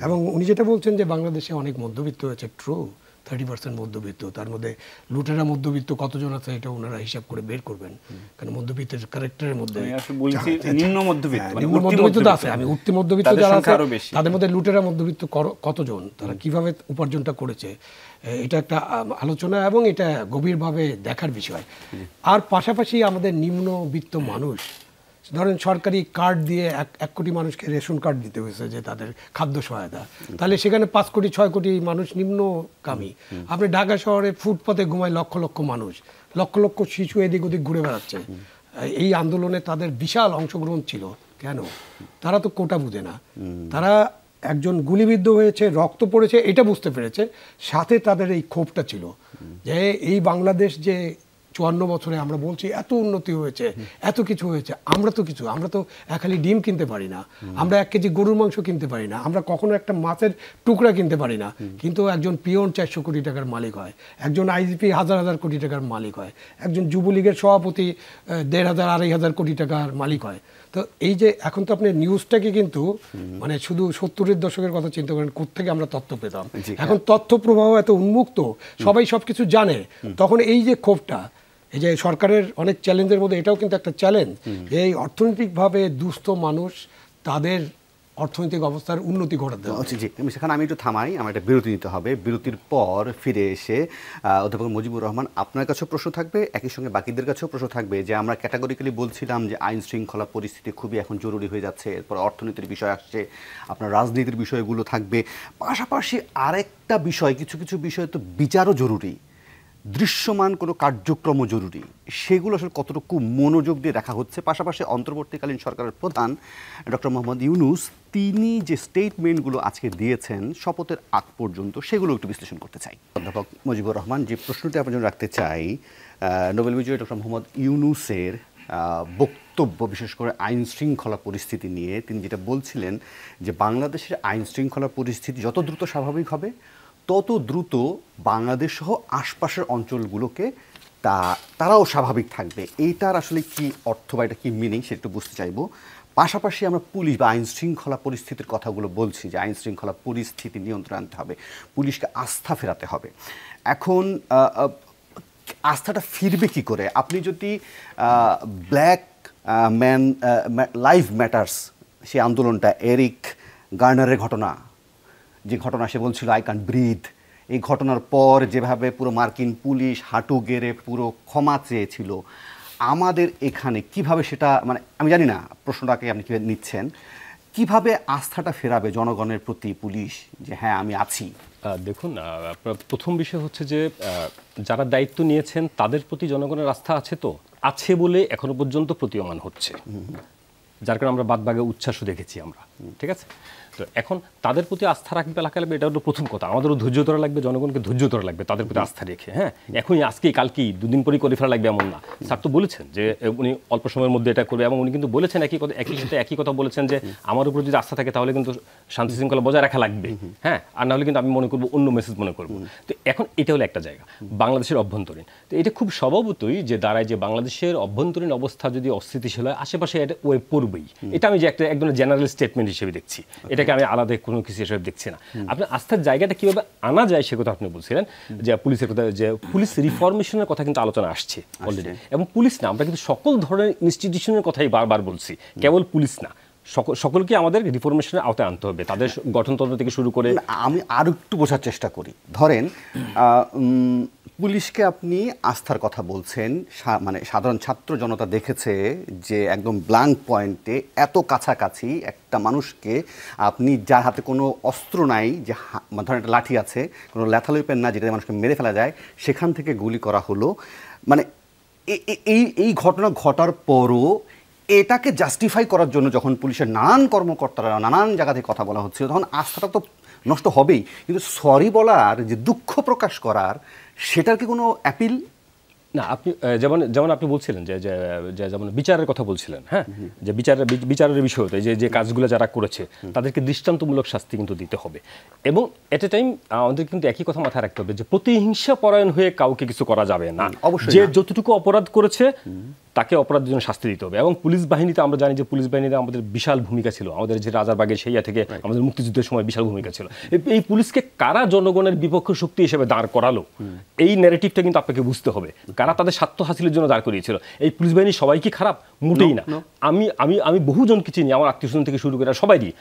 এবং উনি যেটা বলছেন যে বাংলাদেশে অনেক মধ্যবিত্ত হয়েছে ট্রু থার্টি পার্সেন্ট মধ্যবিত্ত তার মধ্যে লুটেরা মধ্যবিত্ত কতজন আছে এটা ওনারা হিসাব করে বের করবেন কারণ মধ্যবিত্তের ক্যারেক্টারের মধ্যে নিম্ন মধ্যবিত্ত হ্যাঁ, মানে তো আছে আমি উঠতি মধ্যবিত্ত যারা আছে তাদের মধ্যে লুটেরা মধ্যবিত্ত কতজন তারা কিভাবে উপার্জনটা করেছে এটা একটা আলোচনা এবং এটা গভীরভাবে দেখার বিষয় আর পাশাপাশি আমাদের নিম্নবিত্ত মানুষ ধরেন সরকারি কার্ড দিয়ে এক এক কোটি মানুষকে রেশন কার্ড দিতে হয়েছে যে তাদের খাদ্য সহায়তা তাহলে সেখানে পাঁচ কোটি ছয় কোটি মানুষ নিম্নকামী আপনি ঢাকা শহরে ফুটপথে ঘুমায় লক্ষ লক্ষ মানুষ লক্ষ লক্ষ শিশু এদিক ওদিক ঘুরে বেড়াচ্ছে এই আন্দোলনে তাদের বিশাল অংশগ্রহণ ছিল কেন তারা তো কোটা বুঝে না তারা একজন গুলিবিদ্ধ হয়েছে রক্ত পড়েছে এটা বুঝতে পেরেছে সাথে তাদের এই ক্ষোভটা ছিল যে এই বাংলাদেশ যে চুয়ান্ন বছরে আমরা বলছি এত উন্নতি হয়েছে এত কিছু হয়েছে আমরা তো কিছু আমরা তো একালি ডিম কিনতে পারি না আমরা এক কেজি গরুর মাংস কিনতে পারি না আমরা কখনো একটা মাছের টুকরা কিনতে পারি না কিন্তু একজন পিয়ন চারশো কোটি টাকার মালিক হয় একজন আইজিপি হাজার হাজার কোটি টাকার মালিক হয় একজন যুবলীগের সভাপতি দেড় হাজার আড়াই হাজার কোটি টাকার মালিক হয় তো এই যে এখন তো আপনি নিউজটাকে কিন্তু মানে শুধু সত্তরের দশকের কথা চিন্তা করেন থেকে আমরা তথ্য পেতাম হ্যাঁ। এখন তথ্য প্রবাহ এত উন্মুক্ত সবাই সব কিছু জানে তখন এই যে ক্ষোভটা এই যে সরকারের অনেক চ্যালেঞ্জের মধ্যে এটাও কিন্তু একটা চ্যালেঞ্জ এই অর্থনৈতিকভাবে দুস্থ মানুষ তাদের অর্থনৈতিক অবস্থার উন্নতি ঘটাতে হবে জি সেখানে আমি একটু থামাই আমার একটা বিরতি নিতে হবে বিরতির পর ফিরে এসে অধ্যাপক মুজিবুর রহমান আপনার কাছেও প্রশ্ন থাকবে একই সঙ্গে বাকিদের কাছেও প্রশ্ন থাকবে যে আমরা ক্যাটাগরিক্যালি বলছিলাম যে আইন শৃঙ্খলা পরিস্থিতি খুবই এখন জরুরি হয়ে যাচ্ছে এরপর অর্থনীতির বিষয় আসছে আপনার রাজনীতির বিষয়গুলো থাকবে পাশাপাশি আরেকটা বিষয় কিছু কিছু বিষয় তো বিচারও জরুরি দৃশ্যমান কোনো কার্যক্রম জরুরি সেগুলো আসলে কতটুকু মনোযোগ দিয়ে রাখা হচ্ছে পাশাপাশি অন্তর্বর্তীকালীন সরকারের প্রধান ডক্টর মোহাম্মদ ইউনুস তিনি যে স্টেটমেন্টগুলো আজকে দিয়েছেন শপথের আগ পর্যন্ত সেগুলো একটু বিশ্লেষণ করতে চাই অধ্যাপক মুজিবুর রহমান যে প্রশ্নটি আপনার জন্য রাখতে চাই নোবেল বিজয়ী ডক্টর মোহাম্মদ ইউনুসের বক্তব্য বিশেষ করে আইন শৃঙ্খলা পরিস্থিতি নিয়ে তিনি যেটা বলছিলেন যে বাংলাদেশের আইন শৃঙ্খলা পরিস্থিতি যত দ্রুত স্বাভাবিক হবে তত দ্রুত বাংলাদেশ সহ আশপাশের অঞ্চলগুলোকে তা তারাও স্বাভাবিক থাকবে এইটার আসলে কি অর্থ বা এটা কী মিনিং সেটা একটু বুঝতে চাইব পাশাপাশি আমরা পুলিশ বা আইন শৃঙ্খলা পরিস্থিতির কথাগুলো বলছি যে আইন শৃঙ্খলা পরিস্থিতি নিয়ন্ত্রণ আনতে হবে পুলিশকে আস্থা ফেরাতে হবে এখন আস্থাটা ফিরবে কি করে আপনি যদি ব্ল্যাক ম্যান লাইভ ম্যাটার্স সেই আন্দোলনটা এরিক গার্নারের ঘটনা যে ঘটনা সে বলছিল আই ক্যান ব্রিথ এই ঘটনার পর যেভাবে পুরো মার্কিন পুলিশ হাঁটু গেড়ে পুরো ক্ষমা চেয়েছিল আমাদের এখানে কিভাবে সেটা মানে আমি জানি না প্রশ্নটাকে আপনি কীভাবে নিচ্ছেন কিভাবে আস্থাটা ফেরাবে জনগণের প্রতি পুলিশ যে হ্যাঁ আমি আছি দেখুন প্রথম বিষয় হচ্ছে যে যারা দায়িত্ব নিয়েছেন তাদের প্রতি জনগণের আস্থা আছে তো আছে বলে এখনো পর্যন্ত প্রতীয়মান হচ্ছে যার কারণে আমরা বাদবাগে উচ্ছ্বাসও দেখেছি আমরা ঠিক আছে এখন তাদের প্রতি আস্থা রাখবে রাখা লাগবে এটা হলো প্রথম কথা আমাদেরও ধৈর্য ধরা লাগবে জনগণকে ধৈর্য ধরা লাগবে তাদের প্রতি আস্থা রেখে হ্যাঁ এখনই আজকে কালকেই দুদিন পরই করে ফেলা লাগবে এমন না স্যার তো বলেছেন যে উনি অল্প সময়ের মধ্যে এটা করবে এবং উনি কিন্তু বলেছেন একই কথা একই সাথে একই কথা বলেছেন যে আমার উপর যদি আস্থা থাকে তাহলে কিন্তু শান্তি শৃঙ্খলা বজায় রাখা লাগবে হ্যাঁ আর নাহলে কিন্তু আমি মনে করবো অন্য মেসেজ মনে করবো তো এখন এটা হলো একটা জায়গা বাংলাদেশের অভ্যন্তরীণ তো এটা খুব স্বভাবতই যে দাঁড়ায় যে বাংলাদেশের অভ্যন্তরীণ অবস্থা যদি অস্থিতিশীল হয় আশেপাশে এটা ওয়ে পড়বেই এটা আমি যে একটা একদম জেনারেল স্টেটমেন্ট হিসেবে দেখছি এটাকে থেকে আমি আলাদা কোনো কিছু হিসেবে দেখছি না আপনার আস্থার জায়গাটা কীভাবে আনা যায় সে কথা আপনি বলছিলেন যে পুলিশের কথা যে পুলিশ রিফর্মেশনের কথা কিন্তু আলোচনা আসছে অলরেডি এবং পুলিশ না আমরা কিন্তু সকল ধরনের ইনস্টিটিউশনের কথাই বারবার বলছি কেবল পুলিশ না সকলকে আমাদের রিফরমেশনের আওতায় আনতে হবে তাদের গঠনতন্ত্র থেকে শুরু করে আমি আর একটু বোঝার চেষ্টা করি ধরেন পুলিশকে আপনি আস্থার কথা বলছেন মানে সাধারণ ছাত্র জনতা দেখেছে যে একদম ব্লাঙ্ক পয়েন্টে এত কাছাকাছি একটা মানুষকে আপনি যার হাতে কোনো অস্ত্র নাই যে মানে ধরেন একটা লাঠি আছে কোনো পেন না যেটা মানুষকে মেরে ফেলা যায় সেখান থেকে গুলি করা হলো মানে এই এই ঘটনা ঘটার পরও এটাকে জাস্টিফাই করার জন্য যখন পুলিশের নানান কর্মকর্তারা নানান জায়গা থেকে কথা বলা হচ্ছিল তখন আস্থাটা তো নষ্ট হবেই কিন্তু সরি বলার যে দুঃখ প্রকাশ করার সেটার কি কোনো অ্যাপিল না আপনি যেমন যেমন আপনি বলছিলেন যে যেমন বিচারের কথা বলছিলেন হ্যাঁ যে বিচারের বিচারের বিষয় হতে যে যে কাজগুলো যারা করেছে তাদেরকে দৃষ্টান্তমূলক শাস্তি কিন্তু দিতে হবে এবং এট এ টাইম আমাদের কিন্তু একই কথা মাথায় রাখতে হবে যে প্রতিহিংসা পরায়ণ হয়ে কাউকে কিছু করা যাবে না অবশ্যই যে যতটুকু অপরাধ করেছে তাকে অপরাধের জন্য শাস্তি দিতে হবে এবং পুলিশ বাহিনীতে আমরা জানি যে পুলিশ বাহিনীতে আমাদের বিশাল ভূমিকা ছিল আমাদের যে রাজারবাগের সেইয়া থেকে আমাদের মুক্তিযুদ্ধের সময় বিশাল ভূমিকা ছিল এই পুলিশকে কারা জনগণের বিপক্ষ শক্তি হিসেবে দাঁড় করালো এই ন্যারেটিভটা কিন্তু আপনাকে বুঝতে হবে কারা তাদের স্বার্থ হাসিলের জন্য দাঁড় করিয়েছিল এই পুলিশ বাহিনী সবাই কি খারাপ মোটেই না আমি আমি আমি বহুজনকে চিনি আমার আত্মীয় স্বজন থেকে শুরু করে সবাইই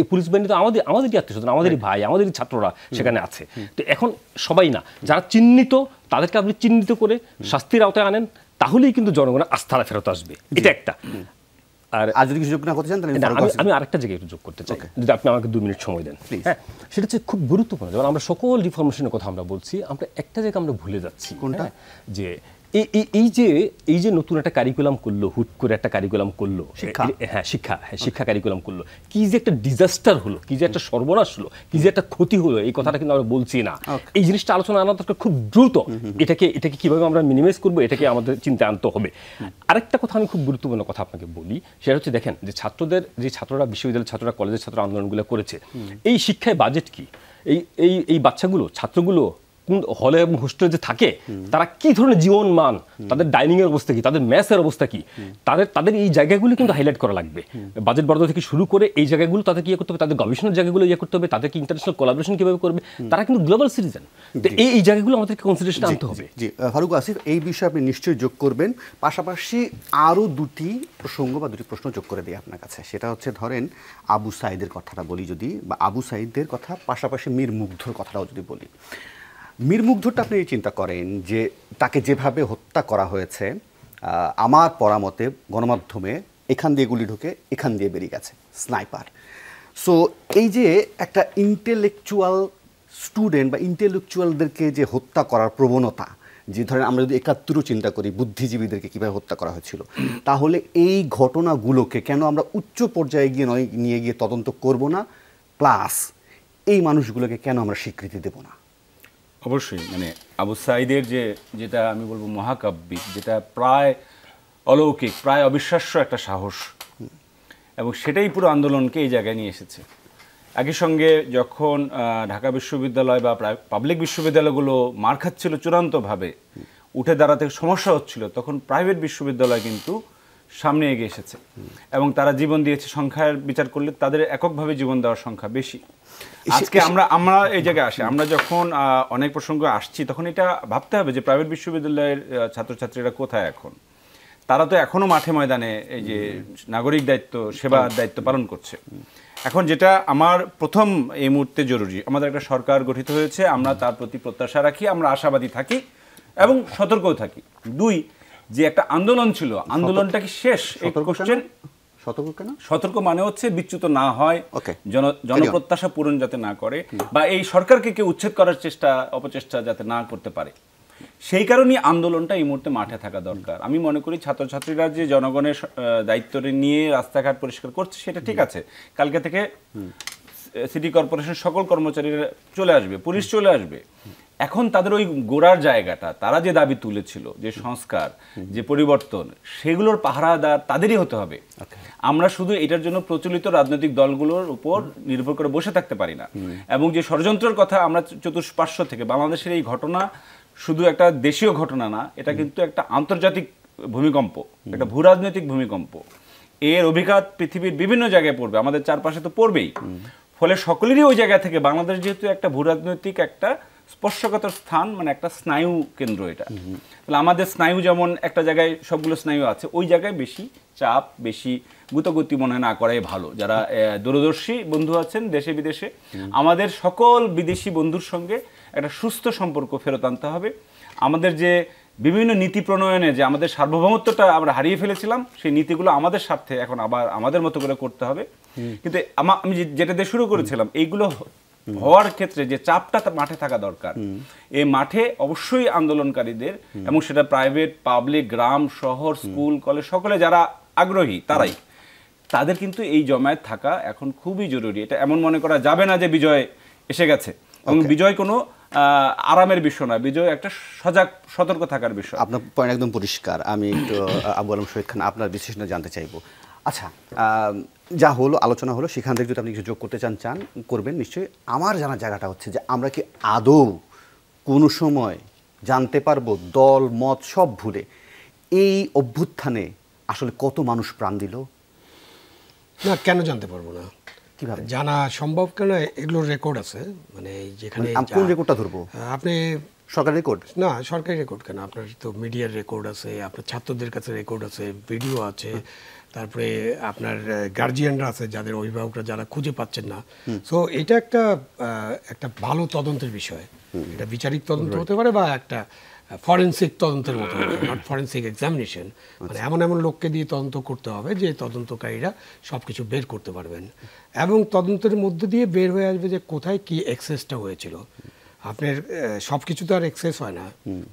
এই পুলিশ বাহিনী তো আমাদের আমাদেরই আত্মীয় স্বজন আমাদেরই ভাই আমাদেরই ছাত্ররা সেখানে আছে তো এখন সবাই না যারা চিহ্নিত তাদেরকে আপনি চিহ্নিত করে শাস্তির আওতায় আনেন তাহলেই কিন্তু জনগণের আস্থা ফেরত আসবে এটা একটা আর আজ যদি কিছু যোগ না করতে চান তাহলে আমি আরেকটা জায়গায় একটু যোগ করতে চাই যদি আপনি আমাকে দু মিনিট সময় দেন হ্যাঁ সেটা হচ্ছে খুব গুরুত্বপূর্ণ যেমন আমরা সকল রিফরমেশনের কথা আমরা বলছি আমরা একটা জায়গা আমরা ভুলে যাচ্ছি কোনটা হ্যাঁ, যে এই যে এই যে নতুন একটা কারিকুলাম করলো হুট করে একটা কারিকুলাম করলো হ্যাঁ শিক্ষা হ্যাঁ শিক্ষা কারিকুলাম করলো কি যে একটা ডিজাস্টার হলো কি যে একটা সর্বনাশ হলো কি যে একটা ক্ষতি হলো এই কথাটা কিন্তু আমরা বলছি না এই জিনিসটা আলোচনা আনা দরকার খুব দ্রুত এটাকে এটাকে কিভাবে আমরা মিনিমাইজ করবো এটাকে আমাদের চিন্তা আনতে হবে আরেকটা কথা আমি খুব গুরুত্বপূর্ণ কথা আপনাকে বলি সেটা হচ্ছে দেখেন যে ছাত্রদের যে ছাত্ররা বিশ্ববিদ্যালয়ের ছাত্ররা কলেজের ছাত্র আন্দোলনগুলো করেছে এই শিক্ষায় বাজেট কি এই এই এই বাচ্চাগুলো ছাত্রগুলো কোন হলে এবং হোস্টেলে যে থাকে তারা কি ধরনের জীবন মান তাদের ডাইনিংয়ের অবস্থা কি তাদের ম্যাসের অবস্থা কি তাদের তাদের এই জায়গাগুলি কিন্তু হাইলাইট করা লাগবে বাজেট বরাদ্দ থেকে শুরু করে এই জায়গাগুলো তাদের কি ইয়ে করতে হবে তাদের গবেষণার জায়গাগুলো ইয়ে করতে হবে তাদেরকে ইন্টারন্যাশনাল কোলাবরেশন কীভাবে করবে তারা কিন্তু গ্লোবাল সিটিজেন তো এই এই জায়গাগুলো আমাদেরকে কনসিডারেশন আনতে হবে জি ফারুক আসিফ এই বিষয়ে আপনি নিশ্চয়ই যোগ করবেন পাশাপাশি আরও দুটি প্রসঙ্গ বা দুটি প্রশ্ন যোগ করে দিই আপনার কাছে সেটা হচ্ছে ধরেন আবু সাইদের কথাটা বলি যদি বা আবু সাইদের কথা পাশাপাশি মীর মুগ্ধর কথাটাও যদি বলি মীরমুগ্ধটা আপনি চিন্তা করেন যে তাকে যেভাবে হত্যা করা হয়েছে আমার পরামতে গণমাধ্যমে এখান দিয়ে গুলি ঢুকে এখান দিয়ে বেরিয়ে গেছে স্নাইপার সো এই যে একটা ইন্টেলেকচুয়াল স্টুডেন্ট বা ইন্টেলেকচুয়ালদেরকে যে হত্যা করার প্রবণতা যে ধরেন আমরা যদি একাত্তরও চিন্তা করি বুদ্ধিজীবীদেরকে কীভাবে হত্যা করা হয়েছিল তাহলে এই ঘটনাগুলোকে কেন আমরা উচ্চ পর্যায়ে গিয়ে নয় নিয়ে গিয়ে তদন্ত করব না প্লাস এই মানুষগুলোকে কেন আমরা স্বীকৃতি দেব না অবশ্যই মানে আবু সাইদের যে যেটা আমি বলবো মহাকাব্যিক যেটা প্রায় অলৌকিক প্রায় অবিশ্বাস্য একটা সাহস এবং সেটাই পুরো আন্দোলনকে এই জায়গায় নিয়ে এসেছে একই সঙ্গে যখন ঢাকা বিশ্ববিদ্যালয় বা পাবলিক বিশ্ববিদ্যালয়গুলো মার খাচ্ছিল চূড়ান্তভাবে উঠে দাঁড়াতে সমস্যা হচ্ছিল তখন প্রাইভেট বিশ্ববিদ্যালয় কিন্তু সামনে এগিয়ে এসেছে এবং তারা জীবন দিয়েছে সংখ্যার বিচার করলে তাদের এককভাবে জীবন দেওয়ার সংখ্যা বেশি আজকে আমরা আমরা এই জায়গায় আসি আমরা যখন অনেক প্রসঙ্গ আসছি তখন এটা ভাবতে হবে যে প্রাইভেট বিশ্ববিদ্যালয়ের ছাত্রছাত্রীরা কোথায় এখন তারা তো এখনও মাঠে ময়দানে এই যে নাগরিক দায়িত্ব সেবা দায়িত্ব পালন করছে এখন যেটা আমার প্রথম এই মুহূর্তে জরুরি আমাদের একটা সরকার গঠিত হয়েছে আমরা তার প্রতি প্রত্যাশা রাখি আমরা আশাবাদী থাকি এবং সতর্কও থাকি দুই যে একটা আন্দোলন ছিল আন্দোলনটা কি শেষ সতর্ক সতর্ক মানে হচ্ছে বিচ্যুত না হয় জনপ্রত্যাশা পূরণ যাতে না করে বা এই সরকারকে কেউ উচ্ছেদ করার চেষ্টা অপচেষ্টা যাতে না করতে পারে সেই কারণেই আন্দোলনটা এই মুহূর্তে মাঠে থাকা দরকার আমি মনে করি ছাত্রছাত্রীরা যে জনগণের দায়িত্ব নিয়ে রাস্তাঘাট পরিষ্কার করছে সেটা ঠিক আছে কালকে থেকে সিটি কর্পোরেশন সকল কর্মচারীরা চলে আসবে পুলিশ চলে আসবে এখন তাদের ওই গোড়ার জায়গাটা তারা যে দাবি তুলেছিল যে সংস্কার যে পরিবর্তন সেগুলোর পাহারাদার তাদেরই হতে হবে আমরা শুধু এটার জন্য প্রচলিত রাজনৈতিক দলগুলোর উপর নির্ভর করে বসে থাকতে পারি না এবং যে ষড়যন্ত্রের কথা আমরা চতুষ্পার্শ্ব থেকে বাংলাদেশের এই ঘটনা শুধু একটা দেশীয় ঘটনা না এটা কিন্তু একটা আন্তর্জাতিক ভূমিকম্প একটা ভূরাজনৈতিক ভূমিকম্প এর অভিঘাত পৃথিবীর বিভিন্ন জায়গায় পড়বে আমাদের চারপাশে তো পড়বেই ফলে সকলেরই ওই জায়গা থেকে বাংলাদেশ যেহেতু একটা ভূরাজনৈতিক একটা স্পর্শকাতর স্থান মানে একটা স্নায়ু কেন্দ্র এটা তাহলে আমাদের স্নায়ু যেমন একটা জায়গায় সবগুলো স্নায়ু আছে ওই জায়গায় বেশি চাপ বেশি গুতগতি মনে না করাই ভালো যারা দূরদর্শী বন্ধু আছেন দেশে বিদেশে আমাদের সকল বিদেশি বন্ধুর সঙ্গে একটা সুস্থ সম্পর্ক ফেরত আনতে হবে আমাদের যে বিভিন্ন নীতি প্রণয়নে যে আমাদের সার্বভৌমত্বটা আমরা হারিয়ে ফেলেছিলাম সেই নীতিগুলো আমাদের স্বার্থে এখন আবার আমাদের মতো করে করতে হবে কিন্তু আমি যেটা দিয়ে শুরু করেছিলাম এইগুলো হওয়ার ক্ষেত্রে যে চাপটা মাঠে থাকা দরকার এই মাঠে অবশ্যই আন্দোলনকারীদের এবং সেটা প্রাইভেট পাবলিক গ্রাম শহর স্কুল কলেজ সকলে যারা আগ্রহী তারাই তাদের কিন্তু এই জমায়েত থাকা এখন খুবই জরুরি এটা এমন মনে করা যাবে না যে বিজয় এসে গেছে এবং বিজয় কোনো আরামের বিষয় না বিজয় একটা সজাগ সতর্ক থাকার বিষয় আপনার পয়েন্ট একদম পরিষ্কার আমি একটু আবু আলম শহীদ খান আপনার বিশ্লেষণে জানতে চাইবো আচ্ছা যা হলো আলোচনা হলো সেখান থেকে যদি আপনি কিছু যোগ করতে চান চান করবেন নিশ্চয়ই আমার জানা জায়গাটা হচ্ছে যে আমরা কি আদৌ কোনো সময় জানতে পারবো দল মত সব ভুলে এই অভ্যুত্থানে আসলে কত মানুষ প্রাণ দিল না কেন জানতে পারবো না কিভাবে জানা সম্ভব কেন এগুলোর রেকর্ড আছে মানে যেখানে মানে, কোন রেকর্ডটা ধরবো আপনি সরকারি রেকর্ড না সরকারি রেকর্ড কেন আপনার তো মিডিয়ার রেকর্ড আছে আপনার ছাত্রদের কাছে রেকর্ড আছে ভিডিও আছে তারপরে আপনার গার্জিয়ানরা আছে যাদের অভিভাবকরা যারা খুঁজে পাচ্ছেন না সো এটা একটা একটা ভালো তদন্তের বিষয় এটা বিচারিক তদন্ত হতে পারে বা একটা ফরেন্সিক তদন্তের মতো নট ফরেন্সিক এক্সামিনেশন মানে এমন এমন লোককে দিয়ে তদন্ত করতে হবে যে তদন্তকারীরা সব কিছু বের করতে পারবেন এবং তদন্তের মধ্যে দিয়ে বের হয়ে আসবে যে কোথায় কি এক্সেসটা হয়েছিল আপনার সব কিছু তো আর এক্সেস হয় না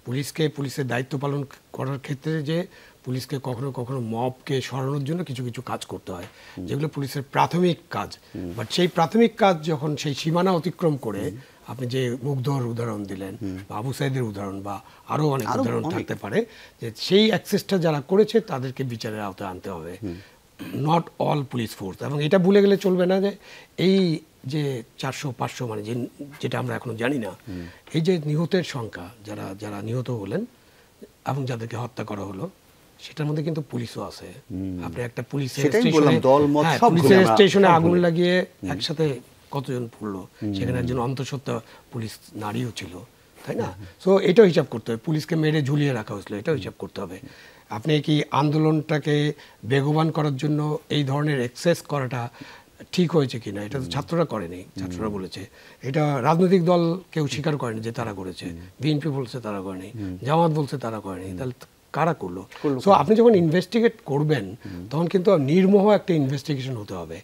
পুলিশকে পুলিশের দায়িত্ব পালন করার ক্ষেত্রে যে পুলিশকে কখনো কখনো মবকে সরানোর জন্য কিছু কিছু কাজ করতে হয় যেগুলো পুলিশের প্রাথমিক কাজ বাট সেই প্রাথমিক কাজ যখন সেই সীমানা অতিক্রম করে আপনি যে মুগ্ধর উদাহরণ দিলেন বা আবু সাইদের উদাহরণ বা আরও অনেক উদাহরণ থাকতে পারে যে সেই অ্যাক্সেসটা যারা করেছে তাদেরকে বিচারের আওতায় আনতে হবে নট অল পুলিশ ফোর্স এবং এটা ভুলে গেলে চলবে না যে এই যে চারশো পাঁচশো মানে যেটা আমরা এখনো জানি না এই যে নিহতের সংখ্যা যারা যারা নিহত হলেন এবং যাদেরকে হত্যা করা হলো সেটার মধ্যে কিন্তু পুলিশও আছে আপনি একটা পুলিশের হ্যাঁ, পুলিশের স্টেশনে আগুন লাগিয়ে একসাথে কতজন পড়লো সেখানে একজন অন্তঃসত্ত্বা পুলিশ নারীও ছিল তাই না সো এটাও হিসাব করতে হবে পুলিশকে মেরে ঝুলিয়ে রাখা হয়েছিল এটাও হিসাব করতে হবে আপনি কি আন্দোলনটাকে বেগবান করার জন্য এই ধরনের এক্সেস করাটা ঠিক হয়েছে কিনা এটা তো ছাত্ররা করেনি ছাত্ররা বলেছে এটা রাজনৈতিক দল কেউ স্বীকার করেনি যে তারা করেছে বিএনপি বলছে তারা করেনি জামাত বলছে তারা করেনি তাহলে কারা করলো সো আপনি যখন ইনভেস্টিগেট করবেন তখন কিন্তু নির্মোহ একটা ইনভেস্টিগেশন হতে হবে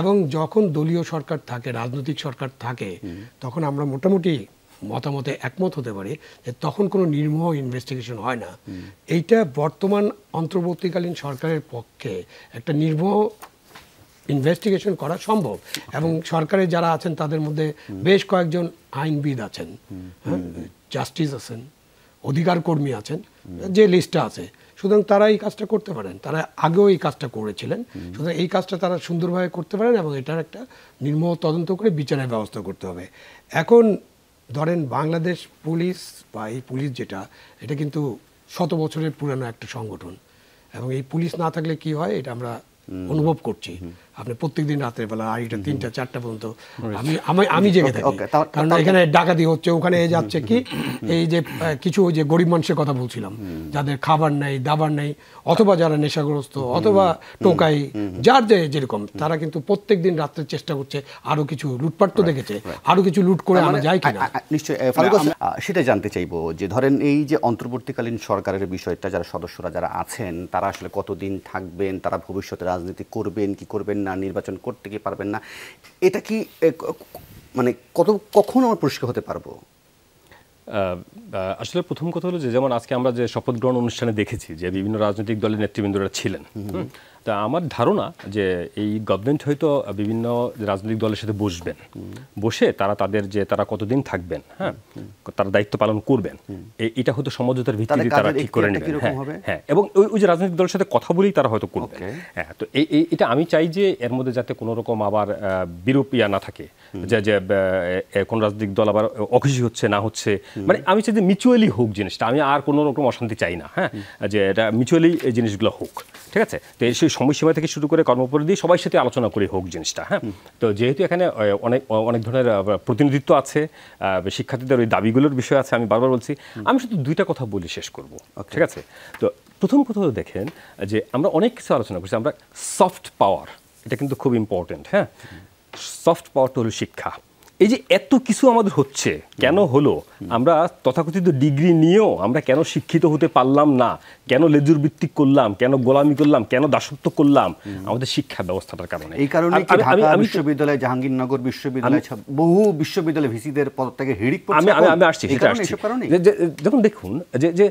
এবং যখন দলীয় সরকার থাকে রাজনৈতিক সরকার থাকে তখন আমরা মোটামুটি মতামতে একমত হতে পারি যে তখন কোনো নির্মোহ ইনভেস্টিগেশন হয় না এইটা বর্তমান অন্তর্বর্তীকালীন সরকারের পক্ষে একটা নির্মোহ ইনভেস্টিগেশন করা সম্ভব এবং সরকারে যারা আছেন তাদের মধ্যে বেশ কয়েকজন আইনবিদ আছেন জাস্টিস হ্যাঁ? আছেন অধিকার কর্মী আছেন যে লিস্টটা আছে সুতরাং তারা এই কাজটা করতে পারেন তারা আগেও এই কাজটা করেছিলেন সুতরাং এই কাজটা তারা সুন্দরভাবে করতে পারেন এবং এটার একটা নির্মহ তদন্ত করে বিচারের ব্যবস্থা করতে হবে এখন ধরেন বাংলাদেশ পুলিশ বা এই পুলিশ যেটা এটা কিন্তু শত বছরের পুরানো একটা সংগঠন এবং এই পুলিশ না থাকলে কি হয় এটা আমরা অনুভব করছি আপনি প্রত্যেকদিন রাতের বেলা আড়াইটা তিনটা চারটা পর্যন্ত আমি আমি আমি জেগে থাকি কারণ এখানে ডাকাতি হচ্ছে ওখানে যাচ্ছে কি এই যে কিছু যে গরিব মানুষের কথা বলছিলাম যাদের খাবার নাই দাবার নাই অথবা যারা নেশাগ্রস্ত অথবা টোকাই যার যে যেরকম তারা কিন্তু প্রত্যেক দিন রাত্রে চেষ্টা করছে আরো কিছু লুটপাট তো দেখেছে আরো কিছু লুট করে মানে আমরা যাই কিনা নিশ্চয়ই মানে সেটা জানতে চাইবো যে ধরেন এই যে অন্তর্বর্তীকালীন সরকারের বিষয়টা যারা সদস্যরা যারা আছেন তারা আসলে কতদিন থাকবেন তারা ভবিষ্যতে রাজনীতি করবেন কি করবেন না না নির্বাচন করতে কি পারবেন না এটা কি মানে কত কখন আমরা পরিষ্কার হতে পারবো আসলে প্রথম কথা হলো যে যেমন আজকে আমরা যে শপথ গ্রহণ অনুষ্ঠানে দেখেছি যে বিভিন্ন রাজনৈতিক দলের নেতৃবৃন্দরা ছিলেন তা আমার ধারণা যে এই গভর্নমেন্ট হয়তো বিভিন্ন রাজনৈতিক দলের সাথে বসবেন বসে তারা তাদের যে তারা কতদিন থাকবেন হ্যাঁ তারা দায়িত্ব পালন করবেন এটা হয়তো সমঝোতার ভিত্তিতে তারা ঠিক করে নেবেন হ্যাঁ, হ্যাঁ এবং ওই যে রাজনৈতিক দলের সাথে কথা বলেই তারা হয়তো করবে হ্যাঁ তো এই এটা আমি চাই যে এর মধ্যে যাতে কোনো রকম আবার বিরূপ ইয়া না থাকে যে যে কোন রাজনৈতিক দল আবার অখুশি হচ্ছে না হচ্ছে মানে আমি চাই যে মিউচুয়ালি হোক জিনিসটা আমি আর কোনো রকম অশান্তি চাই না হ্যাঁ যে এটা মিউচুয়ালি এই জিনিসগুলো হোক ঠিক আছে তো এই সেই সময়সীমা থেকে শুরু করে কর্মপরিধি সবাই সাথে আলোচনা করে হোক জিনিসটা হ্যাঁ তো যেহেতু এখানে অনেক অনেক ধরনের প্রতিনিধিত্ব আছে শিক্ষার্থীদের ওই দাবিগুলোর বিষয় আছে আমি বারবার বলছি আমি শুধু দুইটা কথা বলে শেষ করব ঠিক আছে তো প্রথম কথা দেখেন যে আমরা অনেক কিছু আলোচনা করছি আমরা সফট পাওয়ার এটা কিন্তু খুব ইম্পর্টেন্ট হ্যাঁ সফট পাওয়ারটা হলো শিক্ষা এই যে এত কিছু আমাদের হচ্ছে কেন হলো আমরা তথাকথিত ডিগ্রি নিয়েও আমরা কেন শিক্ষিত হতে পারলাম না কেন লেজুর ভিত্তিক করলাম কেন গোলামি করলাম কেন দাসত্ব করলাম আমাদের শিক্ষা ব্যবস্থাটার কারণে এই কারণে বিশ্ববিদ্যালয় জাহাঙ্গীরনগর বিশ্ববিদ্যালয় বহু বিশ্ববিদ্যালয় ভিসিদের পদ থেকে হিড়িক আমি আমি আমি আসছি যখন দেখুন যে যে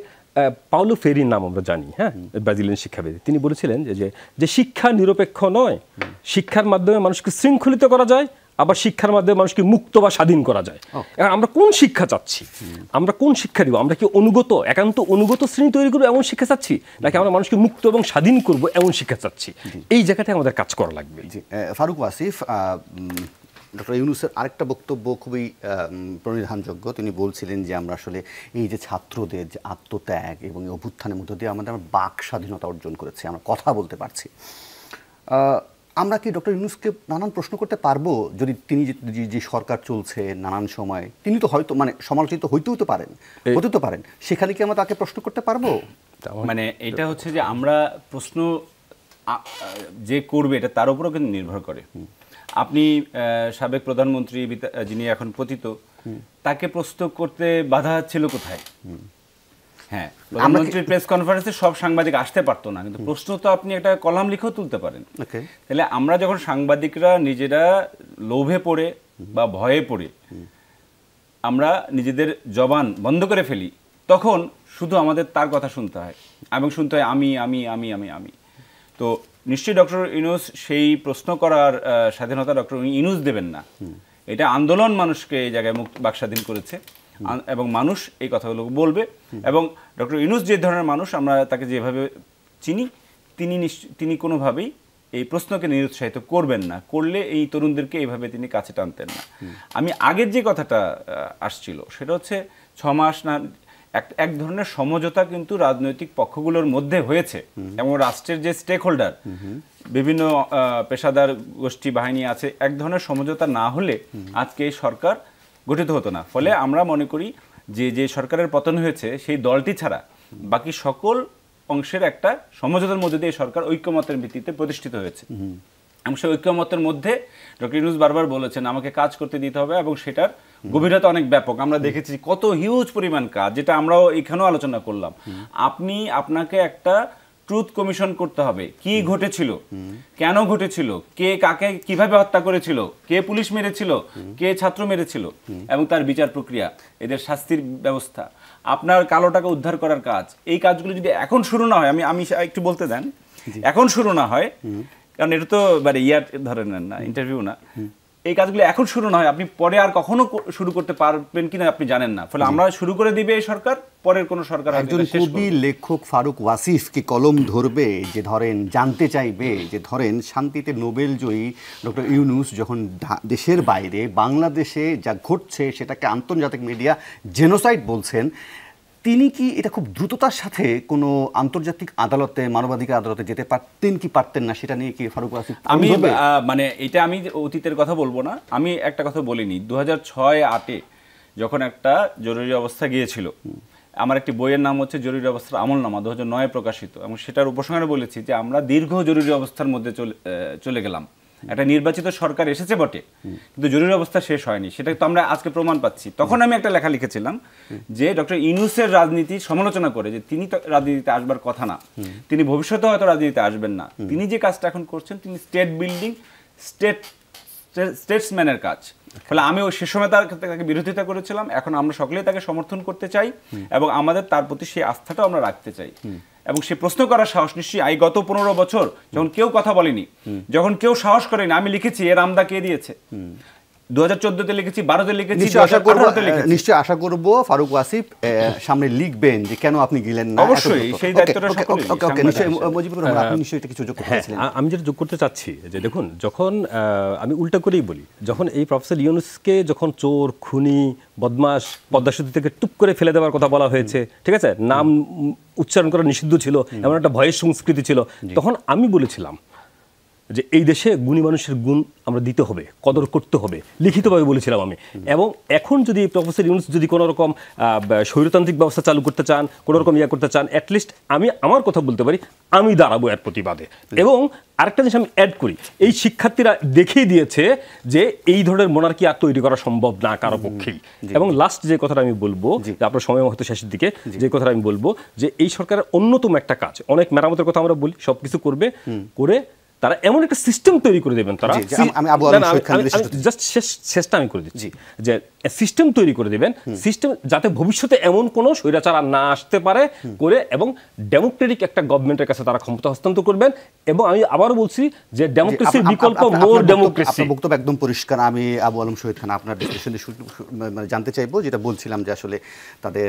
পাউলো ফেরির নাম আমরা জানি হ্যাঁ ব্রাজিলিয়ান শিক্ষাবিদ তিনি বলেছিলেন যে যে শিক্ষা নিরপেক্ষ নয় শিক্ষার মাধ্যমে মানুষকে শৃঙ্খলিত করা যায় আবার শিক্ষার মাধ্যমে মানুষকে মুক্ত বা স্বাধীন করা যায় এখন আমরা কোন শিক্ষা চাচ্ছি আমরা কোন শিক্ষা দিব আমরা কি অনুগত একান্ত অনুগত শ্রেণী তৈরি করবো এমন শিক্ষা চাচ্ছি নাকি আমরা মানুষকে মুক্ত এবং স্বাধীন করব এমন শিক্ষা চাচ্ছি এই জায়গাটা আমাদের কাজ করা লাগবে ফারুক আসিফ ডক্টর ইউনুসের আরেকটা বক্তব্য খুবই প্রণিধানযোগ্য তিনি বলছিলেন যে আমরা আসলে এই যে ছাত্রদের যে আত্মত্যাগ এবং অভ্যুত্থানের মধ্য দিয়ে আমাদের বাক স্বাধীনতা অর্জন করেছে আমরা কথা বলতে পারছি আমরা কি ডক্টর ইউনুসকে নানান প্রশ্ন করতে পারবো যদি তিনি যে সরকার চলছে নানান সময় তিনি তো হয়তো মানে সমালোচিত হইতেও তো পারেন হতে তো পারেন সেখানে কি আমরা তাকে প্রশ্ন করতে পারবো মানে এটা হচ্ছে যে আমরা প্রশ্ন যে করবে এটা তার উপরও কিন্তু নির্ভর করে আপনি সাবেক প্রধানমন্ত্রী যিনি এখন পতিত তাকে প্রশ্ন করতে বাধা ছিল কোথায় হ্যাঁ প্রধানমন্ত্রীর প্রেস কনফারেন্সে সব সাংবাদিক আসতে পারতো না কিন্তু প্রশ্ন তো আপনি একটা কলাম লিখেও তুলতে পারেন তাহলে আমরা যখন সাংবাদিকরা নিজেরা লোভে পড়ে বা ভয়ে পড়ে আমরা নিজেদের জবান বন্ধ করে ফেলি তখন শুধু আমাদের তার কথা শুনতে হয় এবং শুনতে হয় আমি আমি আমি আমি আমি তো নিশ্চয়ই ডক্টর ইনুস সেই প্রশ্ন করার স্বাধীনতা ডক্টর ইনুস দেবেন না এটা আন্দোলন মানুষকে এই জায়গায় মুক্ত বাকস্বাধীন করেছে এবং মানুষ এই কথাগুলো বলবে এবং ডক্টর ইনুস যে ধরনের মানুষ আমরা তাকে যেভাবে চিনি তিনি তিনি কোনোভাবেই এই প্রশ্নকে নিরুৎসাহিত করবেন না করলে এই তরুণদেরকে এইভাবে তিনি কাছে টানতেন না আমি আগের যে কথাটা আসছিল সেটা হচ্ছে ছ মাস না এক ধরনের সমঝোতা কিন্তু রাজনৈতিক পক্ষগুলোর মধ্যে হয়েছে এবং রাষ্ট্রের যে স্টেক হোল্ডার বিভিন্ন পেশাদার গোষ্ঠী বাহিনী আছে এক ধরনের সমঝোতা না হলে আজকে এই সরকার গঠিত হতো না ফলে আমরা মনে করি যে যে সরকারের পতন হয়েছে সেই দলটি ছাড়া বাকি সকল অংশের একটা সমঝোতার মধ্যে দিয়ে সরকার ঐক্যমতের ভিত্তিতে প্রতিষ্ঠিত হয়েছে এবং সেই ঐক্যমতের মধ্যে ডক্টর ইউনুস বারবার বলেছেন আমাকে কাজ করতে দিতে হবে এবং সেটার গভীরতা অনেক ব্যাপক আমরা দেখেছি কত হিউজ পরিমাণ কাজ যেটা আমরাও এখানেও আলোচনা করলাম আপনি আপনাকে একটা ট্রুথ কমিশন করতে হবে কি ঘটেছিল কেন ঘটেছিল কে কাকে কিভাবে হত্যা করেছিল কে পুলিশ মেরেছিল কে ছাত্র মেরেছিল এবং তার বিচার প্রক্রিয়া এদের শাস্তির ব্যবস্থা আপনার কালো টাকা উদ্ধার করার কাজ এই কাজগুলো যদি এখন শুরু না হয় আমি আমি একটু বলতে দেন এখন শুরু না হয় কারণ এটা তো মানে ইয়ার ধরে নেন না ইন্টারভিউ না এই কাজগুলো এখন শুরু না হয় আপনি পরে আর কখনো শুরু করতে পারবেন কিনা আপনি জানেন না ফলে আমরা শুরু করে দিবে এই সরকার পরের কোন সরকার একজন কবি লেখক ফারুক ওয়াসিফ কি কলম ধরবে যে ধরেন জানতে চাইবে যে ধরেন শান্তিতে নোবেল জয়ী ডক্টর ইউনুস যখন দেশের বাইরে বাংলাদেশে যা ঘটছে সেটাকে আন্তর্জাতিক মিডিয়া জেনোসাইড বলছেন তিনি কি এটা খুব দ্রুততার সাথে কোনো আন্তর্জাতিক আদালতে মানবাধিকার আদালতে যেতে পারতেন কি পারতেন না সেটা নিয়ে কি ফারুক আসিফ আমি মানে এটা আমি অতীতের কথা বলবো না আমি একটা কথা বলিনি দু হাজার ছয় আটে যখন একটা জরুরি অবস্থা গিয়েছিল আমার একটি বইয়ের নাম হচ্ছে জরুরি অবস্থার নামা দু হাজার নয় প্রকাশিত এবং সেটার উপসংহারে বলেছি যে আমরা দীর্ঘ জরুরি অবস্থার মধ্যে চলে চলে গেলাম একটা নির্বাচিত সরকার এসেছে বটে কিন্তু জরুরি অবস্থা শেষ হয়নি সেটা তো আমরা আজকে প্রমাণ পাচ্ছি তখন আমি একটা লেখা লিখেছিলাম যে ডক্টর ইনুসের রাজনীতি সমালোচনা করে যে তিনি রাজনীতিতে আসবার কথা না তিনি ভবিষ্যতে হয়তো রাজনীতিতে আসবেন না তিনি যে কাজটা এখন করছেন তিনি স্টেট বিল্ডিং স্টেট স্টেটসম্যানের কাজ ফলে আমি ওই সে সময় তার তাকে বিরোধিতা করেছিলাম এখন আমরা সকলেই তাকে সমর্থন করতে চাই এবং আমাদের তার প্রতি সেই আস্থাটাও আমরা রাখতে চাই এবং সে প্রশ্ন করার সাহস নিশ্চয়ই আই গত পনেরো বছর যখন কেউ কথা বলেনি যখন কেউ সাহস করেনি আমি লিখেছি এর আমদা কে দিয়েছে আমি যখন উল্টা করেই বলি যখন এই প্রফেসর ইউনুসকে যখন চোর খুনি বদমাস পদ্মাসী থেকে টুপ করে ফেলে দেওয়ার কথা বলা হয়েছে ঠিক আছে নাম উচ্চারণ করা নিষিদ্ধ ছিল এমন একটা ভয়ের সংস্কৃতি ছিল তখন আমি বলেছিলাম যে এই দেশে গুণী মানুষের গুণ আমরা দিতে হবে কদর করতে হবে লিখিতভাবে বলেছিলাম আমি এবং এখন যদি প্রফেসর ইউনুস যদি কোনো রকম স্বৈরতান্ত্রিক ব্যবস্থা চালু করতে চান কোনো রকম ইয়া করতে চান অ্যাটলিস্ট আমি আমার কথা বলতে পারি আমি দাঁড়াবো এর প্রতিবাদে এবং আরেকটা জিনিস আমি অ্যাড করি এই শিক্ষার্থীরা দেখিয়ে দিয়েছে যে এই ধরনের মোনার্কি আর তৈরি করা সম্ভব না কারো পক্ষেই এবং লাস্ট যে কথাটা আমি বলবো যে আপনার সময় হয়তো শেষের দিকে যে কথাটা আমি বলবো যে এই সরকারের অন্যতম একটা কাজ অনেক মেরামতের কথা আমরা বলি সব কিছু করবে করে তারা এমন একটা সিস্টেম তৈরি করে দেবেন তারা জাস্ট শেষ শেষটা আমি করে দিচ্ছি যে সিস্টেম তৈরি করে দেবেন সিস্টেম যাতে ভবিষ্যতে এমন কোনো স্বৈরাচার না আসতে পারে করে এবং ডেমোক্রেটিক একটা গভর্নমেন্টের কাছে তারা ক্ষমতা হস্তান্তর করবেন এবং আমি আবারও বলছি যে ডেমোক্রেসির বিকল্প মোর ডেমোক্রেসি বক্তব্য একদম পরিষ্কার আমি আবু আলম শহীদ খান আপনার ডিসকাশনে মানে জানতে চাইবো যেটা বলছিলাম যে আসলে তাদের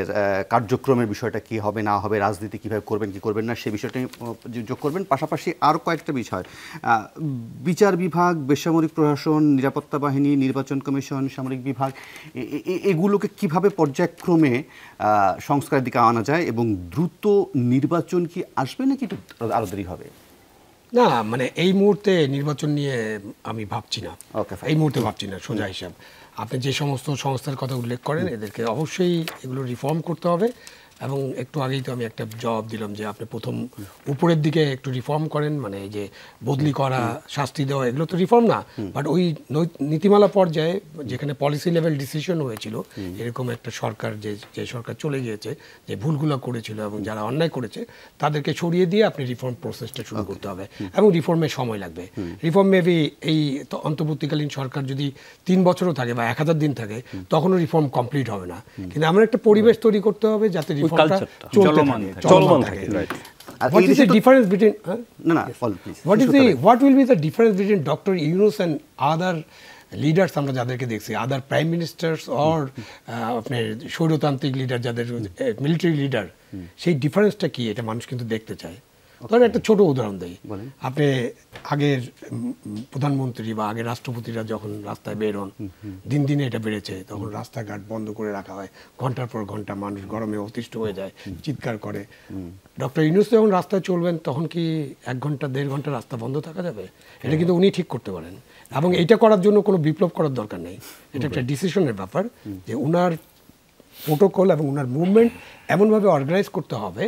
কার্যক্রমের বিষয়টা কি হবে না হবে রাজনীতি কিভাবে করবেন কি করবেন না সেই বিষয়টা যোগ করবেন পাশাপাশি আর কয়েকটা বিষয় বিচার বিভাগ বেসামরিক প্রশাসন নিরাপত্তা বাহিনী নির্বাচন কমিশন সামরিক বিভাগ এগুলোকে কিভাবে পর্যায়ক্রমে সংস্কারের দিকে আনা যায় এবং দ্রুত নির্বাচন কি আসবে নাকি আরো দেরি হবে না মানে এই মুহূর্তে নির্বাচন নিয়ে আমি ভাবছি না এই মুহূর্তে ভাবছি না সোজা হিসাব আপনি যে সমস্ত সংস্থার কথা উল্লেখ করেন এদেরকে অবশ্যই এগুলো রিফর্ম করতে হবে এবং একটু আগেই তো আমি একটা জবাব দিলাম যে আপনি প্রথম উপরের দিকে একটু রিফর্ম করেন মানে এই যে বদলি করা শাস্তি দেওয়া এগুলো তো রিফর্ম না বাট ওই নীতিমালা পর্যায়ে যেখানে পলিসি লেভেল ডিসিশন হয়েছিল এরকম একটা সরকার যে যে সরকার চলে গিয়েছে যে ভুলগুলো করেছিল এবং যারা অন্যায় করেছে তাদেরকে সরিয়ে দিয়ে আপনি রিফর্ম প্রসেসটা শুরু করতে হবে এবং রিফর্মের সময় লাগবে রিফর্ম মেবি এই অন্তর্বর্তীকালীন সরকার যদি তিন বছরও থাকে বা এক হাজার দিন থাকে তখনও রিফর্ম কমপ্লিট হবে না কিন্তু আমার একটা পরিবেশ তৈরি করতে হবে যাতে লিডার্স আমরা যাদেরকে দেখছি আদার প্রাইম মিনিস্টার্স অর আপনার সৌরতান্ত্রিক লিডার যাদের মিলিটারি লিডার সেই ডিফারেন্সটা কি এটা মানুষ কিন্তু দেখতে চায় ধরেন একটা ছোট উদাহরণ দেয় আপনি আগের প্রধানমন্ত্রী বা আগের রাষ্ট্রপতিরা যখন রাস্তায় বেরোন দিন দিনে এটা বেড়েছে তখন রাস্তাঘাট বন্ধ করে রাখা হয় ঘন্টার পর ঘন্টা মানুষ গরমে অতিষ্ঠ হয়ে যায় চিৎকার করে ডক্টর ইউনুস যখন রাস্তায় চলবেন তখন কি এক ঘন্টা দেড় ঘন্টা রাস্তা বন্ধ থাকা যাবে এটা হ্যাঁ। কিন্তু উনি ঠিক করতে পারেন এবং এটা করার জন্য কোনো বিপ্লব করার দরকার নেই এটা একটা ডিসিশনের ব্যাপার যে উনার প্রোটোকল এবং ওনার মুভমেন্ট এমনভাবে অর্গানাইজ করতে হবে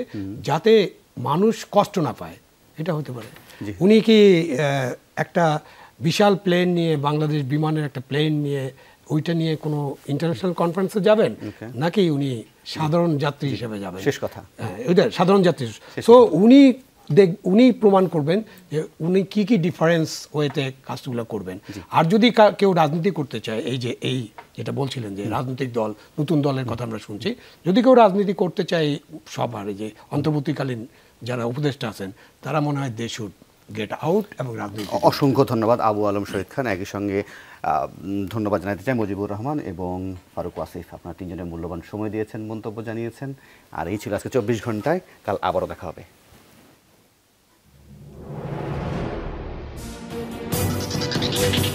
যাতে মানুষ কষ্ট না পায় এটা হতে পারে উনি কি একটা বিশাল প্লেন নিয়ে বাংলাদেশ বিমানের একটা প্লেন নিয়ে ওইটা নিয়ে কোনো ইন্টারন্যাশনাল কনফারেন্সে যাবেন নাকি উনি সাধারণ যাত্রী হিসেবে যাবেন শেষ কথা হ্যাঁ ওইটা সাধারণ যাত্রী সো উনি দেখ উনি প্রমাণ করবেন যে উনি কি কি ডিফারেন্স ওয়েতে কাজগুলো করবেন আর যদি কেউ রাজনীতি করতে চায় এই যে এই যেটা বলছিলেন যে রাজনৈতিক দল নতুন দলের কথা আমরা শুনছি যদি কেউ রাজনীতি করতে চায় সবার যে অন্তর্বর্তীকালীন যারা উপদেষ্টা আছেন তারা মনে হয় দে শুড গেট আউট এবং রাজনীতি অসংখ্য ধন্যবাদ আবু আলম শহীদ খান একই সঙ্গে ধন্যবাদ জানাতে চাই মুজিবুর রহমান এবং ফারুক ওয়াসিফ আপনার তিনজনের মূল্যবান সময় দিয়েছেন মন্তব্য জানিয়েছেন আর এই ছিল আজকে চব্বিশ ঘন্টায় কাল আবারও দেখা হবে Thank you.